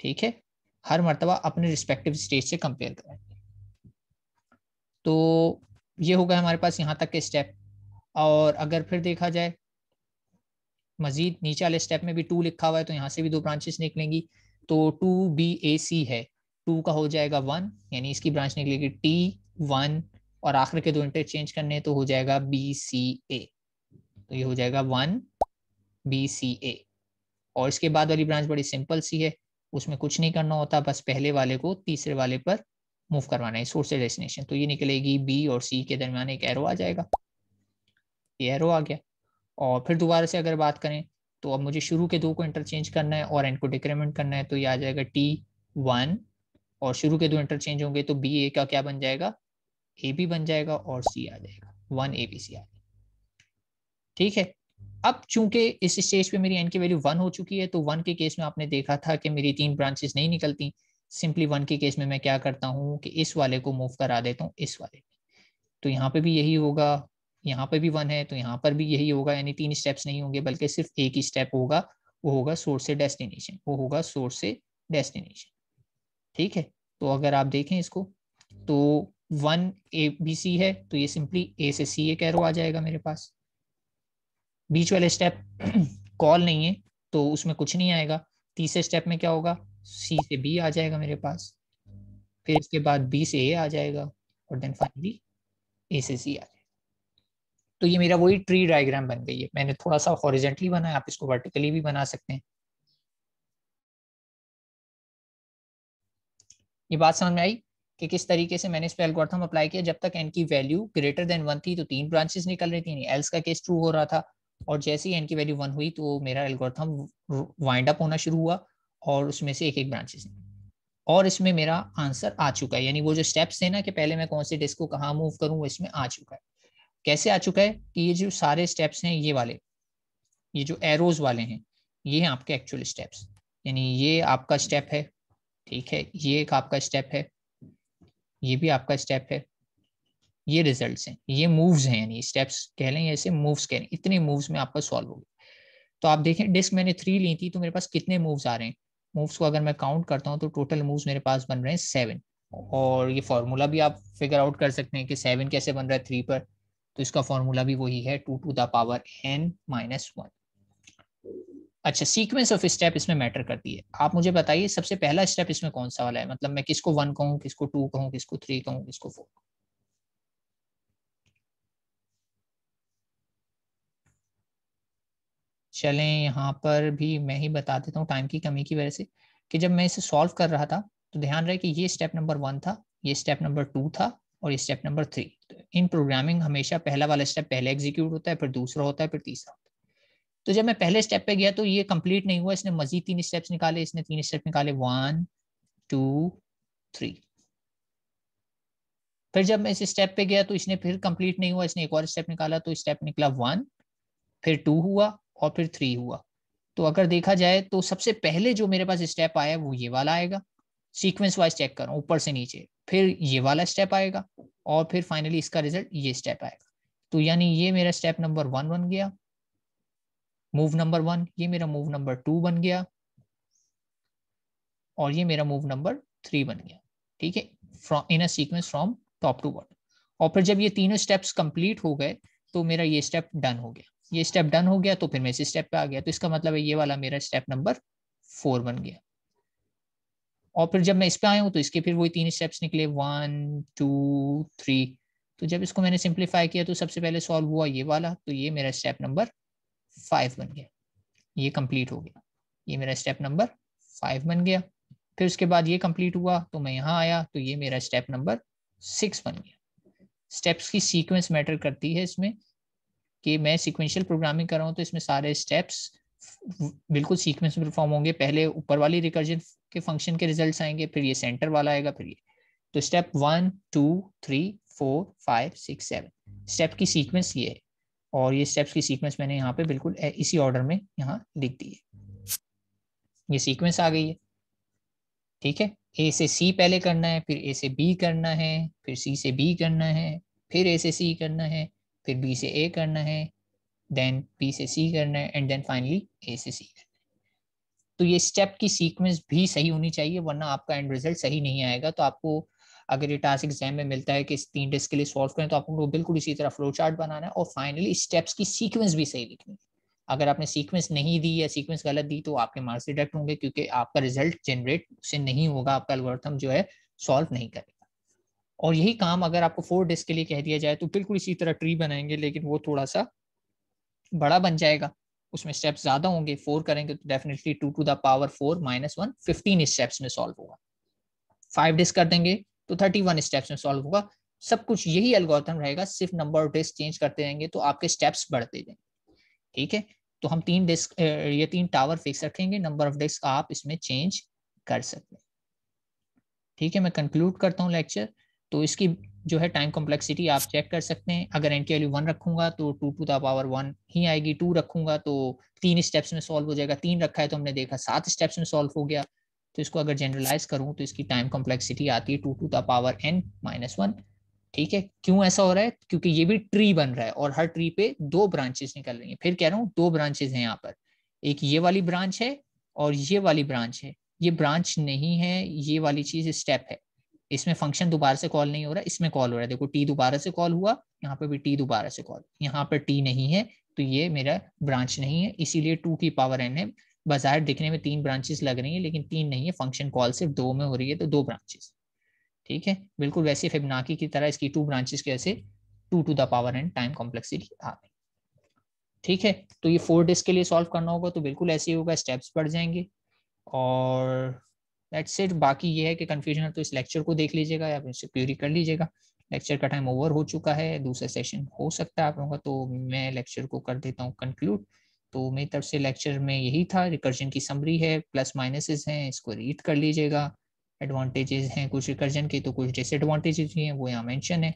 ठीक है हर मरतबा अपने रिस्पेक्टिव स्टेज से कंपेयर करें तो ये होगा हमारे पास यहाँ तक के स्टेप और अगर फिर देखा जाए मजीद नीचे वाले स्टेप में भी टू लिखा हुआ है तो यहाँ से भी दो ब्रांचेस निकलेंगी तो टू बी ए सी है टू का हो जाएगा वन यानी इसकी ब्रांच निकलेगी टी वन और आखिर के दो इंटरचेंज करने तो हो जाएगा बी सी ए तो ये हो जाएगा वन बी सी ए और इसके बाद वाली ब्रांच बड़ी सिंपल सी है उसमें कुछ नहीं करना होता बस पहले वाले को तीसरे वाले पर मूव करवाना है सोर्स से डेस्टिनेशन तो ये निकलेगी बी और सी के दरमियान एक एरो आ जाएगा ये एरो आ गया और फिर दोबारा से अगर बात करें तो अब मुझे शुरू के दो को इंटरचेंज करना है और एंड को डिक्रीमेंट करना है तो ये आ जाएगा टी वन और शुरू के दो इंटरचेंज होंगे तो बी ए का क्या बन जाएगा ए बी बन जाएगा और सी आ जाएगा वन ए बी सी आ जाएगा ठीक है अब चूंकि इस स्टेज पे मेरी एन की वैल्यू वन हो चुकी है तो वन के केस में आपने देखा था कि मेरी तीन ब्रांचेस नहीं निकलती सिंपली वन के केस में मैं क्या करता हूँ कि इस वाले को मूव करा देता हूँ इस वाले तो यहाँ पे भी यही होगा यहाँ पे भी वन है तो यहाँ पर भी यही होगा यानी तीन स्टेप्स नहीं होंगे बल्कि सिर्फ एक ही स्टेप होगा वो होगा सोर्स से डेस्टिनेशन वो होगा सोर्स से डेस्टिनेशन ठीक है तो अगर आप देखें इसको तो वन ए बी सी है तो ये सिंपली ए से सी ए कैरो आ जाएगा मेरे पास बीच वाले स्टेप कॉल नहीं है तो उसमें कुछ नहीं आएगा तीसरे स्टेप में क्या होगा सी से बी आ जाएगा मेरे पास फिर इसके बाद बी से ए आ जाएगा और देन फाइनली ए से सी आ जाएगा तो ये मेरा वही ट्री डायग्राम बन गई है मैंने थोड़ा सा हॉरिजेंटली बनाया आप इसको वर्टिकली भी बना सकते हैं ये बात समझ में आई कि किस तरीके से मैंने इस पर एल्गोरिथम अप्लाई किया जब तक एन की वैल्यू ग्रेटर देन वन थी तो तीन ब्रांचेस निकल रही थी एल्स का केस ट्रू हो रहा था और जैसे ही एन की वैल्यू वन हुई तो मेरा एल्गोरिथम वाइंड अप होना शुरू हुआ और उसमें से एक एक ब्रांचेस हैं और इसमें मेरा आंसर आ चुका है यानी वो जो स्टेप्स है ना कि पहले मैं कौन से डिस्क को कहाँ मूव करूँ वो इसमें आ चुका है कैसे आ चुका है कि ये जो सारे स्टेप्स हैं ये वाले ये जो एरोज वाले हैं ये हैं आपके एक्चुअल स्टेप्स यानी ये आपका स्टेप है ठीक है ये एक आपका स्टेप है ये भी आपका स्टेप है ये रिजल्ट हैं ये मूव्स हैं यानी स्टेप्स कह लें ऐसे मूव्स कह लें इतने मूव्स में आपका सॉल्व हो गया तो आप देखें डिस्क मैंने थ्री ली थी तो मेरे पास कितने मूव्स आ रहे हैं मूव्स को अगर मैं काउंट करता हूँ तो टोटल मूव्स मेरे पास बन रहे हैं सेवन और ये फार्मूला भी आप फिगर आउट कर सकते हैं कि सेवन कैसे बन रहा है थ्री पर तो इसका फार्मूला भी वही है two to the power N minus one अच्छा सीक्वेंस ऑफ स्टेप इसमें मैटर करती है आप मुझे बताइए सबसे पहला स्टेप इसमें कौन सा वाला है मतलब मैं किसको वन कहूँ किसको टू कहूँ किसको थ्री कहूँ किसको फोर चलें यहाँ पर भी मैं ही बता देता हूँ टाइम की कमी की वजह से कि जब मैं इसे सॉल्व कर रहा था तो ध्यान रहे कि ये स्टेप नंबर वन था ये स्टेप नंबर टू था और ये स्टेप नंबर थ्री तो इन प्रोग्रामिंग हमेशा पहला वाला स्टेप पहले एग्जीक्यूट होता है फिर दूसरा होता है फिर तीसरा होता है तो जब मैं पहले स्टेप पे गया तो ये कम्प्लीट नहीं हुआ इसने मजीद तीन स्टेप्स निकाले इसने तीन स्टेप निकाले वन टू थ्री फिर जब मैं इस स्टेप पे गया तो इसने फिर कंप्लीट नहीं हुआ इसने एक और स्टेप निकाला तो स्टेप निकला वन फिर टू हुआ और फिर थ्री हुआ तो अगर देखा जाए तो सबसे पहले जो मेरे पास स्टेप आया वो ये वाला आएगा सीक्वेंस वाइज चेक करो ऊपर से नीचे फिर ये वाला स्टेप आएगा और फिर फाइनली इसका रिजल्ट ये स्टेप आएगा तो यानी ये मेरा स्टेप नंबर वन बन गया मूव नंबर वन ये मेरा मूव नंबर टू बन गया और ये मेरा मूव नंबर थ्री बन गया ठीक है from in a sequence from top to bottom और फिर जब ये तीनों स्टेप्स कंप्लीट हो गए तो मेरा ये स्टेप डन हो गया ये स्टेप डन हो गया तो फिर मैं इस स्टेप पे आ गया तो इसका मतलब है ये वाला मेरा स्टेप नंबर फोर बन गया और फिर जब मैं इस पे आया हूँ तो इसके फिर वही तीन स्टेप्स निकले वन टू थ्री तो जब इसको मैंने सिंप्लीफाई किया तो सबसे पहले सॉल्व हुआ ये वाला तो ये मेरा स्टेप नंबर फाइव बन गया ये कंप्लीट हो गया ये मेरा स्टेप नंबर फाइव बन गया फिर उसके बाद ये कंप्लीट हुआ तो मैं यहाँ आया तो ये मेरा स्टेप नंबर सिक्स बन गया स्टेप्स की सीक्वेंस मैटर करती है इसमें कि मैं सिक्वेंशियल प्रोग्रामिंग कर रहा हूँ तो इसमें सारे स्टेप्स बिल्कुल सीक्वेंस में परफॉर्म होंगे पहले ऊपर वाली रिकर्जन के फंक्शन के रिजल्ट्स आएंगे फिर ये सेंटर वाला आएगा फिर ये तो step one two three four five six seven step की सीक्वेंस ये है और ये स्टेप्स की सीक्वेंस मैंने यहाँ पे बिल्कुल इसी ऑर्डर में यहाँ लिख दी है ये सीक्वेंस आ गई है ठीक है ए से सी पहले करना है फिर ए से बी करना है फिर सी से बी करना है फिर ए से सी करना है फिर बी से ए करना है देन बी से सी करना है एंड देन फाइनली ए से सी करना है तो ये स्टेप की सीक्वेंस भी सही होनी चाहिए वरना आपका एंड रिजल्ट सही नहीं आएगा तो आपको अगर ये टास्क एग्जाम में मिलता है कि इस तीन डेज के लिए सॉल्व करें तो आपको बिल्कुल इसी तरह फ्लो चार्ट बनाना है और फाइनली स्टेप्स की सीक्वेंस भी सही लिखनी है अगर आपने सीक्वेंस नहीं दी या सीक्वेंस गलत दी तो आपके मार्क्स डिडक्ट होंगे क्योंकि आपका रिजल्ट जनरेट से नहीं होगा आपका एल्गोरिथम जो है सॉल्व नहीं करेगा और यही काम अगर आपको फोर डिस्क के लिए कह दिया जाए तो बिल्कुल इसी तरह ट्री बनाएंगे लेकिन वो थोड़ा सा बड़ा बन जाएगा उसमें स्टेप्स ज्यादा होंगे फोर करेंगे तो definitely two to the power four minus one fifteen steps में सॉल्व होगा फाइव डिस्क कर देंगे तो थर्टी वन स्टेप्स में सॉल्व होगा सब कुछ यही एल्गोरिथम रहेगा सिर्फ नंबर ऑफ डिस्क चेंज करते रहेंगे तो आपके स्टेप्स बढ़ते जाएंगे ठीक है तो हम तीन डेस्क ये तीन टावर फिक्स रखेंगे नंबर ऑफ डिस्क आप इसमें चेंज कर सकते हैं ठीक है मैं कंक्लूड करता हूँ लेक्चर तो इसकी जो है टाइम कॉम्प्लेक्सिटी आप चेक कर सकते हैं अगर एन की वैल्यू वन रखूंगा तो two to the power one ही आएगी टू रखूंगा तो तीन स्टेप्स में सॉल्व हो जाएगा तीन रखा है तो हमने देखा सात स्टेप्स में सॉल्व हो गया तो इसको अगर जनरलाइज करूं तो इसकी टाइम कॉम्प्लेक्सिटी आती है two to the power N minus one ठीक है क्यों ऐसा हो रहा है क्योंकि ये भी ट्री बन रहा है और हर ट्री पे दो ब्रांचेस निकल रही है फिर कह रहा हूँ दो ब्रांचेस हैं यहाँ पर एक ये वाली ब्रांच है और ये वाली ब्रांच है ये ब्रांच नहीं है ये वाली चीज स्टेप है इसमें फंक्शन दोबारा से कॉल नहीं हो रहा है इसमें कॉल हो रहा है देखो टी दोबारा से कॉल हुआ यहाँ पे भी टी दोबारा से कॉल यहाँ पर टी नहीं है तो ये मेरा ब्रांच नहीं है इसीलिए टू की पावर एन है बाजार दिखने में तीन ब्रांचेस लग रही है लेकिन तीन नहीं है फंक्शन कॉल सिर्फ दो में हो रही है तो दो ब्रांचेस ठीक है बिल्कुल वैसे फिबनाकी की तरह इसकी टू ब्रांचेस कैसे two to the power N time complexity आ गई ठीक है तो ये फोर डिस्क के लिए सॉल्व करना होगा तो बिल्कुल ऐसे ही होगा स्टेप्स बढ़ जाएंगे और दैट्स इट बाकी ये है कि कन्फ्यूजन है तो इस लेक्चर को देख लीजिएगा या फिर प्यूरी कर लीजिएगा लेक्चर का टाइम ओवर हो चुका है दूसरा सेशन हो सकता है आप लोगों का तो मैं लेक्चर को कर देता हूँ कंक्लूड तो मेरी तरफ से लेक्चर में यही था रिकर्जन की समरी है प्लस माइनसेस हैं इसको रीड कर लीजिएगा एडवांटेजेस हैं कुछ रिकर्जन के तो कुछ डिसएडवांटेजेस भी हैं वो यहाँ मेंशन है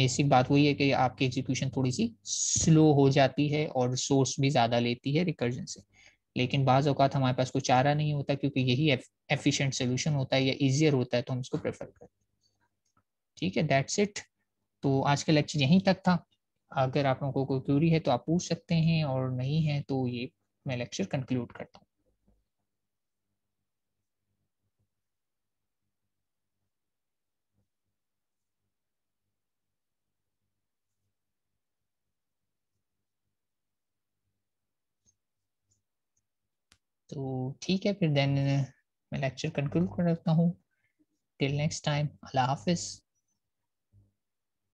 बेसिक बात वही है कि आपकी एग्जीक्यूशन थोड़ी सी स्लो हो जाती है और रिसोर्स भी ज़्यादा लेती है रिकर्जन से लेकिन बाज़ अवत हमारे पास कोई चारा नहीं होता क्योंकि यही एफिशिएंट सोल्यूशन होता है या इजियर होता है तो हम इसको प्रेफर करते हैं ठीक है दैट्स इट तो आज का लेक्चर यहीं तक था अगर आप लोगों को कोई क्यूरी है तो आप पूछ सकते हैं और नहीं है तो ये मैं लेक्चर कंक्लूड करता हूँ तो ठीक है फिर देन मैं लेक्चर कंक्लूड कर रखता हूँ टिल नेक्स्ट टाइम अल्लाह हाफिज़